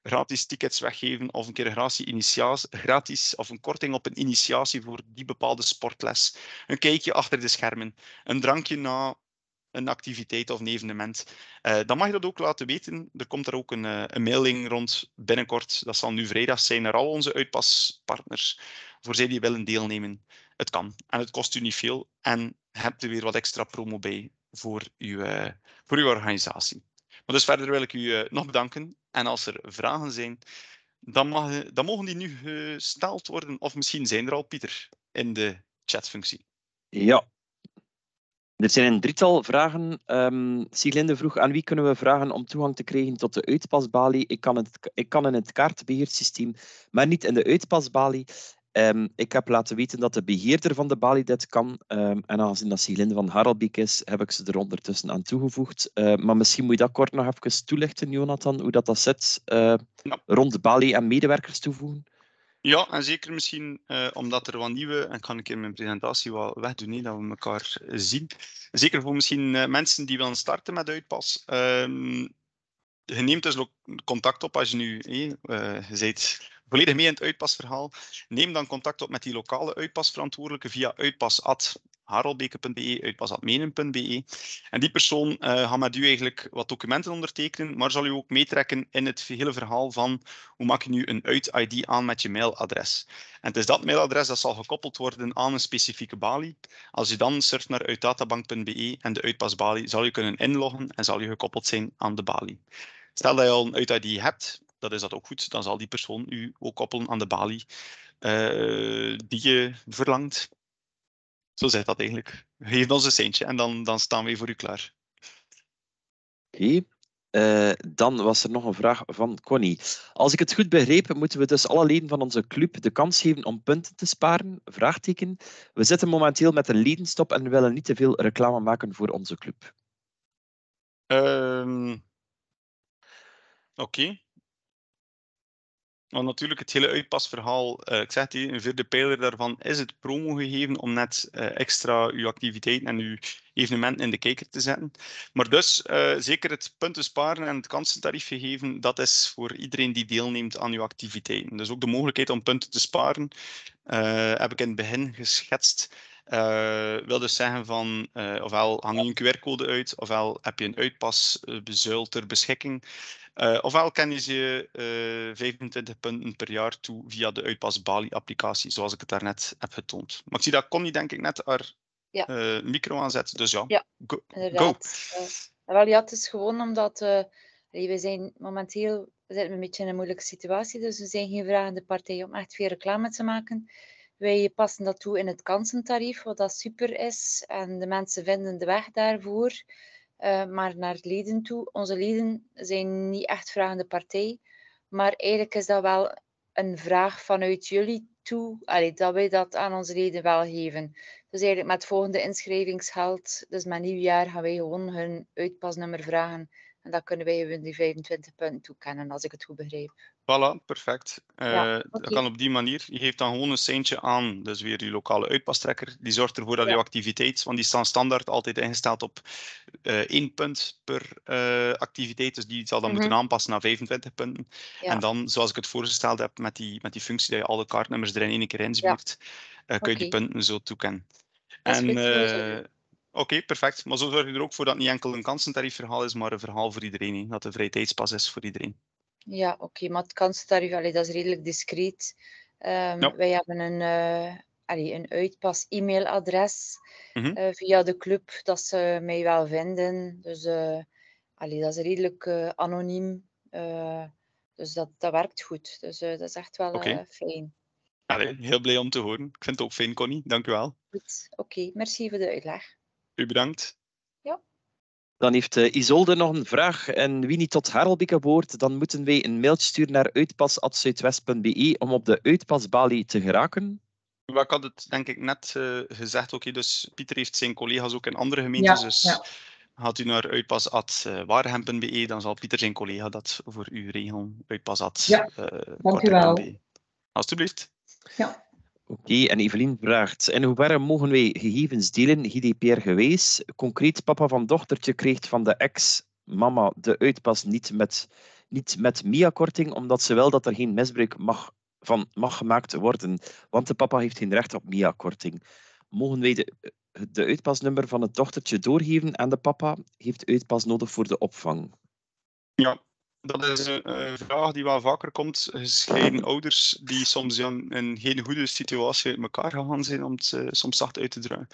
S1: gratis tickets weggeven of een keer gratis, gratis of een korting op een initiatie voor die bepaalde sportles. Een kijkje achter de schermen, een drankje na een activiteit of een evenement. Eh, dan mag je dat ook laten weten. Er komt er ook een, eh, een mailing rond binnenkort. Dat zal nu vrijdag zijn naar al onze uitpaspartners. Voor zij die willen deelnemen. Het kan. En het kost u niet veel. En hebt er weer wat extra promo bij voor uw, eh, voor uw organisatie. Maar dus verder wil ik u eh, nog bedanken. En als er vragen zijn, dan, mag, eh, dan mogen die nu gesteld worden. Of misschien
S2: zijn er al, Pieter, in de chatfunctie. Ja, er zijn een drietal vragen. Um, ehm, Siglinde vroeg aan wie kunnen we vragen om toegang te krijgen tot de uitpasbalie. Ik kan, het, ik kan in het kaartbeheersysteem, maar niet in de uitpasbalie. Ehm, ik heb laten weten dat de beheerder van de Bali dit kan. Um, en aangezien dat silinde van Haralbiek is, heb ik ze er ondertussen aan toegevoegd. Ehm, maar misschien moet je dat kort nog even toelichten, Jonathan, hoe dat, dat zit. Rond de balie en medewerkers toevoegen.
S1: Ja, en zeker misschien eh, omdat er wat nieuwe, en ik ga een keer mijn presentatie wel wegdoen, niet dat we elkaar zien. Zeker voor misschien eh, mensen die willen starten met Uitpas. je neemt dus ook contact op als je nu, hey, eh, je volledig mee in het uitpasverhaal. Neem dan contact op met die lokale uitpasverantwoordelijke via uitpas.at uitpas.menen.be. En die persoon uh, gaat met u eigenlijk wat documenten ondertekenen, maar zal u ook meetrekken in het hele verhaal van hoe maak je nu een uit-ID aan met je mailadres. En het is dat mailadres dat zal gekoppeld worden aan een specifieke balie. Als u dan surft naar uitdatabank.be en de uitpasbalie, zal u kunnen inloggen en zal u gekoppeld zijn aan de balie. Stel dat je al een uit-ID hebt, dat is dat ook goed. Dan zal die persoon u ook koppelen aan de balie eh, die je verlangt. Zo zegt dat eigenlijk. Geef ons een centje en dan, dan
S2: staan we voor u klaar. Oké. Eh, dan was er nog een vraag van Connie. Als ik het goed begreep, moeten we dus alle leden van onze club de kans geven om punten te sparen? Vraagteken. We zitten momenteel met een ledenstop en willen niet te veel reclame maken voor onze club.
S1: Ehm, oké. Want natuurlijk, het hele uitpasverhaal, eh, ik zeg het een vierde pijler daarvan is het promo gegeven om net eh, extra uw activiteiten en uw evenementen in de kijker te zetten. Maar dus, eh, zeker het punten sparen en het kansentarief gegeven, dat is voor iedereen die deelneemt aan uw activiteiten. Dus ook de mogelijkheid om punten te sparen, heb ik in het begin geschetst. wil dus zeggen van, ofwel hang je een QR-code uit, ofwel heb je een uitpas uh, ter beschikking. Uh, ofwel kennen ze uh, eh, 25 punten per jaar toe via de Uitpas Bali-applicatie, zoals ik het daarnet heb getoond. Maar ik zie dat Connie, denk ik, net haar ja. uh, micro aanzet. Dus ja, ja go. inderdaad.
S3: go. wel, ja, het is gewoon omdat we zijn momenteel we een beetje in een moeilijke situatie, dus we zijn geen de partij om echt veel reclame te maken. Wij passen dat toe in het kansentarief, wat dat super is. En de mensen vinden de weg daarvoor. Eh, maar naar leden toe. Onze leden zijn niet echt vragende partij, maar eigenlijk is dat wel een vraag vanuit jullie toe, allee, dat wij dat aan onze leden wel geven. Dus eigenlijk met volgende inschrijvingsgeld, dus met nieuwjaar, gaan wij gewoon hun uitpasnummer vragen. En dat kunnen wij in die 25 punten toekennen, als ik het goed begreep.
S1: Voilà, perfect. Eh, dat kan op die manier. Je geeft dan gewoon een centje aan, dus weer je lokale uitpastrekker. Die zorgt ervoor dat je activiteit, want die staan standaard altijd ingesteld op eh, één punt per eh, activiteit. Dus die zal dan mhm. moeten aanpassen naar 25 punten. En dan, zoals ik het voorgesteld heb, met die, met die functie dat je alle kaartnummers er in één keer inzwiert, kun je die punten zo toekennen. En Oké, perfect. Maar zo zorg je er ook voor dat het niet enkel een kansentariefverhaal is, maar een verhaal voor iedereen. Dat de vrije tijdspas is voor iedereen.
S3: Ja, oké. maar het kansentarief, allee, dat is redelijk discreet. Ehm, wij hebben een, eh, allee, een uitpas e-mailadres mhm. eh, via de club dat ze mij wel vinden. Dus eh, allee, dat is redelijk anoniem. dus dat, dat werkt goed. Dus dat is echt wel fijn.
S1: Allee, heel blij om te
S2: horen. Ik vind het ook fijn, Connie. Dank u wel.
S3: Goed, oké. Merci voor de uitleg.
S2: U bedankt. Ja. Dan heeft eh, Isolde nog een vraag. En wie niet tot Harelbeke behoort, dan moeten wij een mailtje sturen naar uitpas.zuidwest.be om op de uitpasbalie te geraken.
S1: ik had het denk ik net eh, gezegd. dus Pieter heeft zijn collega's ook in andere gemeentes. Ja, dus ja. gaat u naar uitpas.waarhempen.be, eh, dan zal Pieter zijn collega dat voor uw
S2: regelen. uitpasad Ja, uh, dank u wel. Alsjeblieft. Ja. Oké, en Evelien vraagt: In hoeverre mogen wij gegevens delen, GDPR geweest? Concreet, papa van dochtertje kreeg van de ex-mama de uitpas niet met, niet met MIA-korting, omdat ze wel dat er geen misbruik mag, van mag gemaakt worden, want de papa heeft geen recht op MIA-korting. Mogen wij de, de uitpasnummer van het dochtertje doorgeven aan de papa? Heeft uitpas nodig voor de opvang? Ja, dat is een,
S1: vraag die wel vaker komt. Dus Gescheiden ouders die soms in, een geen goede situatie met elkaar gaan zijn, om het eh, soms zacht uit te drukken.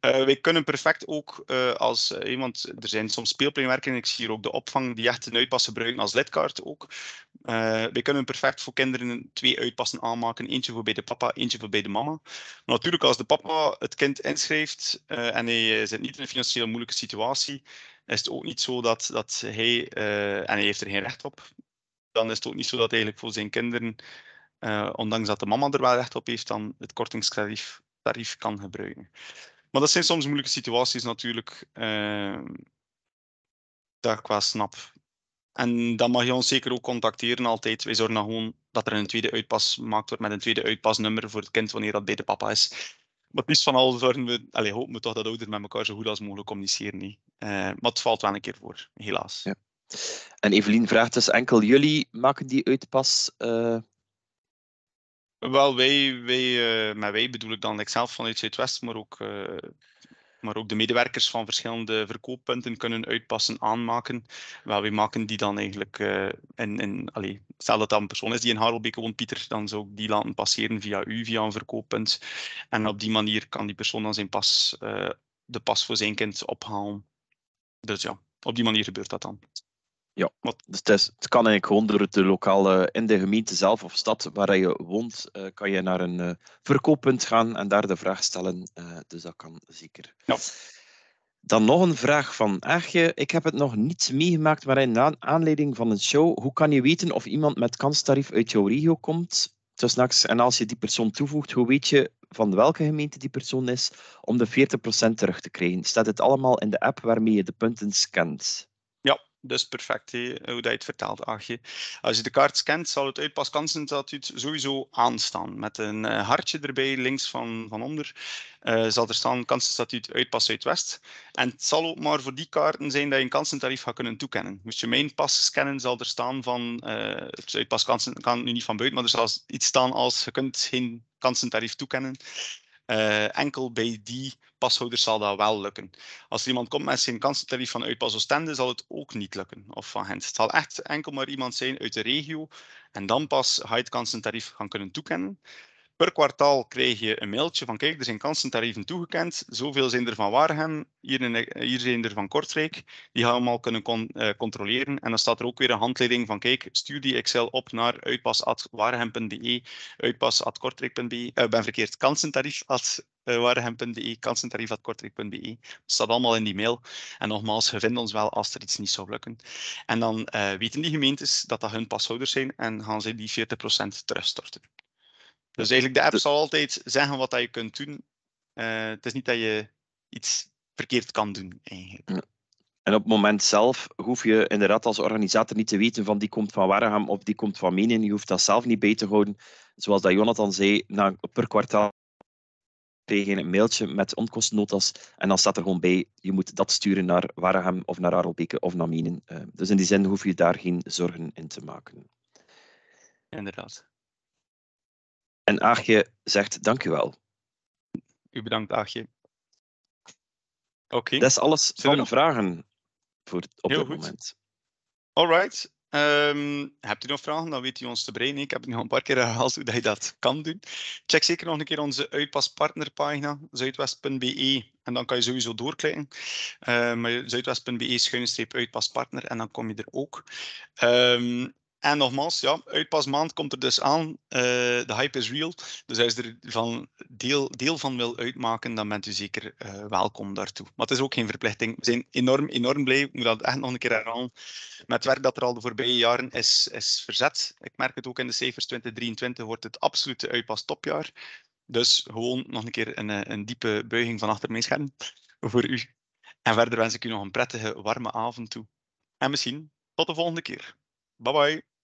S1: Uh, eh, wij kunnen perfect ook eh, als iemand, er zijn soms speelpleinwerken, ik zie hier ook de opvang die echt een uitpassen gebruiken als lidkaart ook. wij kunnen perfect voor kinderen twee uitpassen aanmaken, eentje voor bij de papa, eentje voor bij de mama. Maar natuurlijk als de papa het kind inschrijft en hij zit niet in een financieel moeilijke situatie, is het ook niet zo dat, dat hij, eh, en hij heeft er geen recht op, dan is het ook niet zo dat eigenlijk voor zijn kinderen, eh, ondanks dat de mama er wel recht op heeft, dan het kortingstarief tarief kan gebruiken. Maar dat zijn soms moeilijke situaties natuurlijk, uh, dat qua snap. En dan mag je ons zeker ook contacteren altijd. Wij zorgen dan gewoon dat er een tweede uitpas gemaakt wordt met een tweede uitpasnummer voor het kind wanneer dat bij de papa is. Maar het liefst van al zorgen we, allez, hopen we toch dat ouders met elkaar zo goed als mogelijk communiceren. Niet? Eh, maar het valt wel een keer voor,
S2: helaas. Ja. En Evelien vraagt dus enkel jullie
S1: maken die uitpas? Eh? Wel, wij, wij, eh, maar wij bedoel ik dan ikzelf zelf vanuit Zuidwest, maar ook maar ook de medewerkers van verschillende verkooppunten kunnen uitpassen, aanmaken. Wel, we maken die dan eigenlijk, uh, in, in, stel dat dat een persoon is die in Harelbeke woont, Pieter, dan zou ik die laten passeren via u, via een verkooppunt. En op die manier kan die persoon dan zijn pas, eh, de pas voor zijn kind ophalen. Dus ja, op die manier gebeurt dat dan.
S2: Ja, want het, het, kan eigenlijk gewoon door de lokale, in de gemeente zelf of stad waar je woont, eh, kan je naar een eh, verkooppunt gaan en daar de vraag stellen. Eh, dus dat kan zeker. Ja. Dan nog een vraag van Achje. Ik heb het nog niet meegemaakt, maar in aanleiding van een show, hoe kan je weten of iemand met kanstarief uit jouw regio komt? en als je die persoon toevoegt, hoe weet je van welke gemeente die persoon is om de 40% terug te krijgen? Staat het allemaal in de app waarmee je de punten scant?
S1: Dus perfect hoe dat je het vertelt Achje. Als je de kaart scant, zal het uitpaskansenstatuut sowieso aanstaan. Met een eh, hartje erbij, links van, van onder, eh, zal er staan kansenstatuut uitpas Zuidwest. En het zal ook maar voor die kaarten zijn dat je een kansentarief gaat kunnen toekennen. Moest je mijn pas scannen, zal er staan van uh, het uitpaskansen kan nu niet van buiten, maar er zal iets staan als je kunt geen kansentarief toekennen. Eh, enkel bij die pashouders zal dat wel lukken. Als er iemand komt met zijn kansentarief van Uitpas zal het ook niet lukken, of van Gent. Het zal echt enkel maar iemand zijn uit de regio, en dan pas ga het kansentarief gaan kunnen toekennen. Per kwartaal kreeg je een mailtje van kijk, er zijn kansentarieven toegekend. Zoveel zijn er van Waregem, hier, in, hier zijn er van Kortrijk. Die gaan we allemaal kunnen eh, controleren. En dan staat er ook weer een handleiding van kijk, stuur die Excel op naar uitpas.waregem.de, uitpas.kortrijk.be, e, eh, ben verkeerd, kansentarief uh, eh, Het e, kansentarief.kortrijk.be. E. Dat staat allemaal in die mail. En nogmaals, we vinden ons wel als er iets niet zou lukken. En dan weten die gemeentes dat dat hun pashouders zijn en gaan ze die 40% terugstorten. Dus eigenlijk, de app zal altijd zeggen wat dat je kunt doen. Eh, het is niet dat je iets verkeerd kan doen, eigenlijk.
S2: En op het moment zelf hoef je inderdaad als organisator niet te weten van die komt van Warham of die komt van Menen. Je hoeft dat zelf niet bij te houden. Zoals dat Jonathan zei, na, per kwartaal kreeg je een mailtje met onkostennotas en dan staat er gewoon bij, je moet dat sturen naar Warham of naar Arlbeke of naar Menen. Eh, dus in die zin hoef je daar geen zorgen in te maken. Inderdaad. En Aagje zegt dankjewel.
S1: U bedankt, Aagje. Oké. Dat is alles Zullen van nog... vragen voor, op Heel dit goed. moment. All right. Ehm, hebt u nog vragen, dan weet u ons te brein. Ik heb het nog een paar keer herhaald hoe je dat kan doen. Check zeker nog een keer onze uitpaspartnerpagina, zuidwest.be. En dan kan je sowieso doorklikken. Ehm, maar zuidwest.be-uitpaspartner en dan kom je er ook. Um, en nogmaals, ja, uitpasmaand komt er dus aan. Eh, de hype is real. Dus als je er van deel, deel van wil uitmaken, dan bent u zeker eh, welkom daartoe. Maar het is ook geen verplichting. We zijn enorm, enorm blij. Ik moet dat echt nog een keer herhalen. Met het werk dat er al de voorbije jaren is, is verzet. Ik merk het ook in de cijfers 2023 wordt het absolute uitpas topjaar. Dus gewoon nog een keer een, eh, een diepe buiging van achter mijn scherm voor u. En verder wens ik u nog een prettige, warme avond toe. En misschien tot de volgende keer. Bye bye.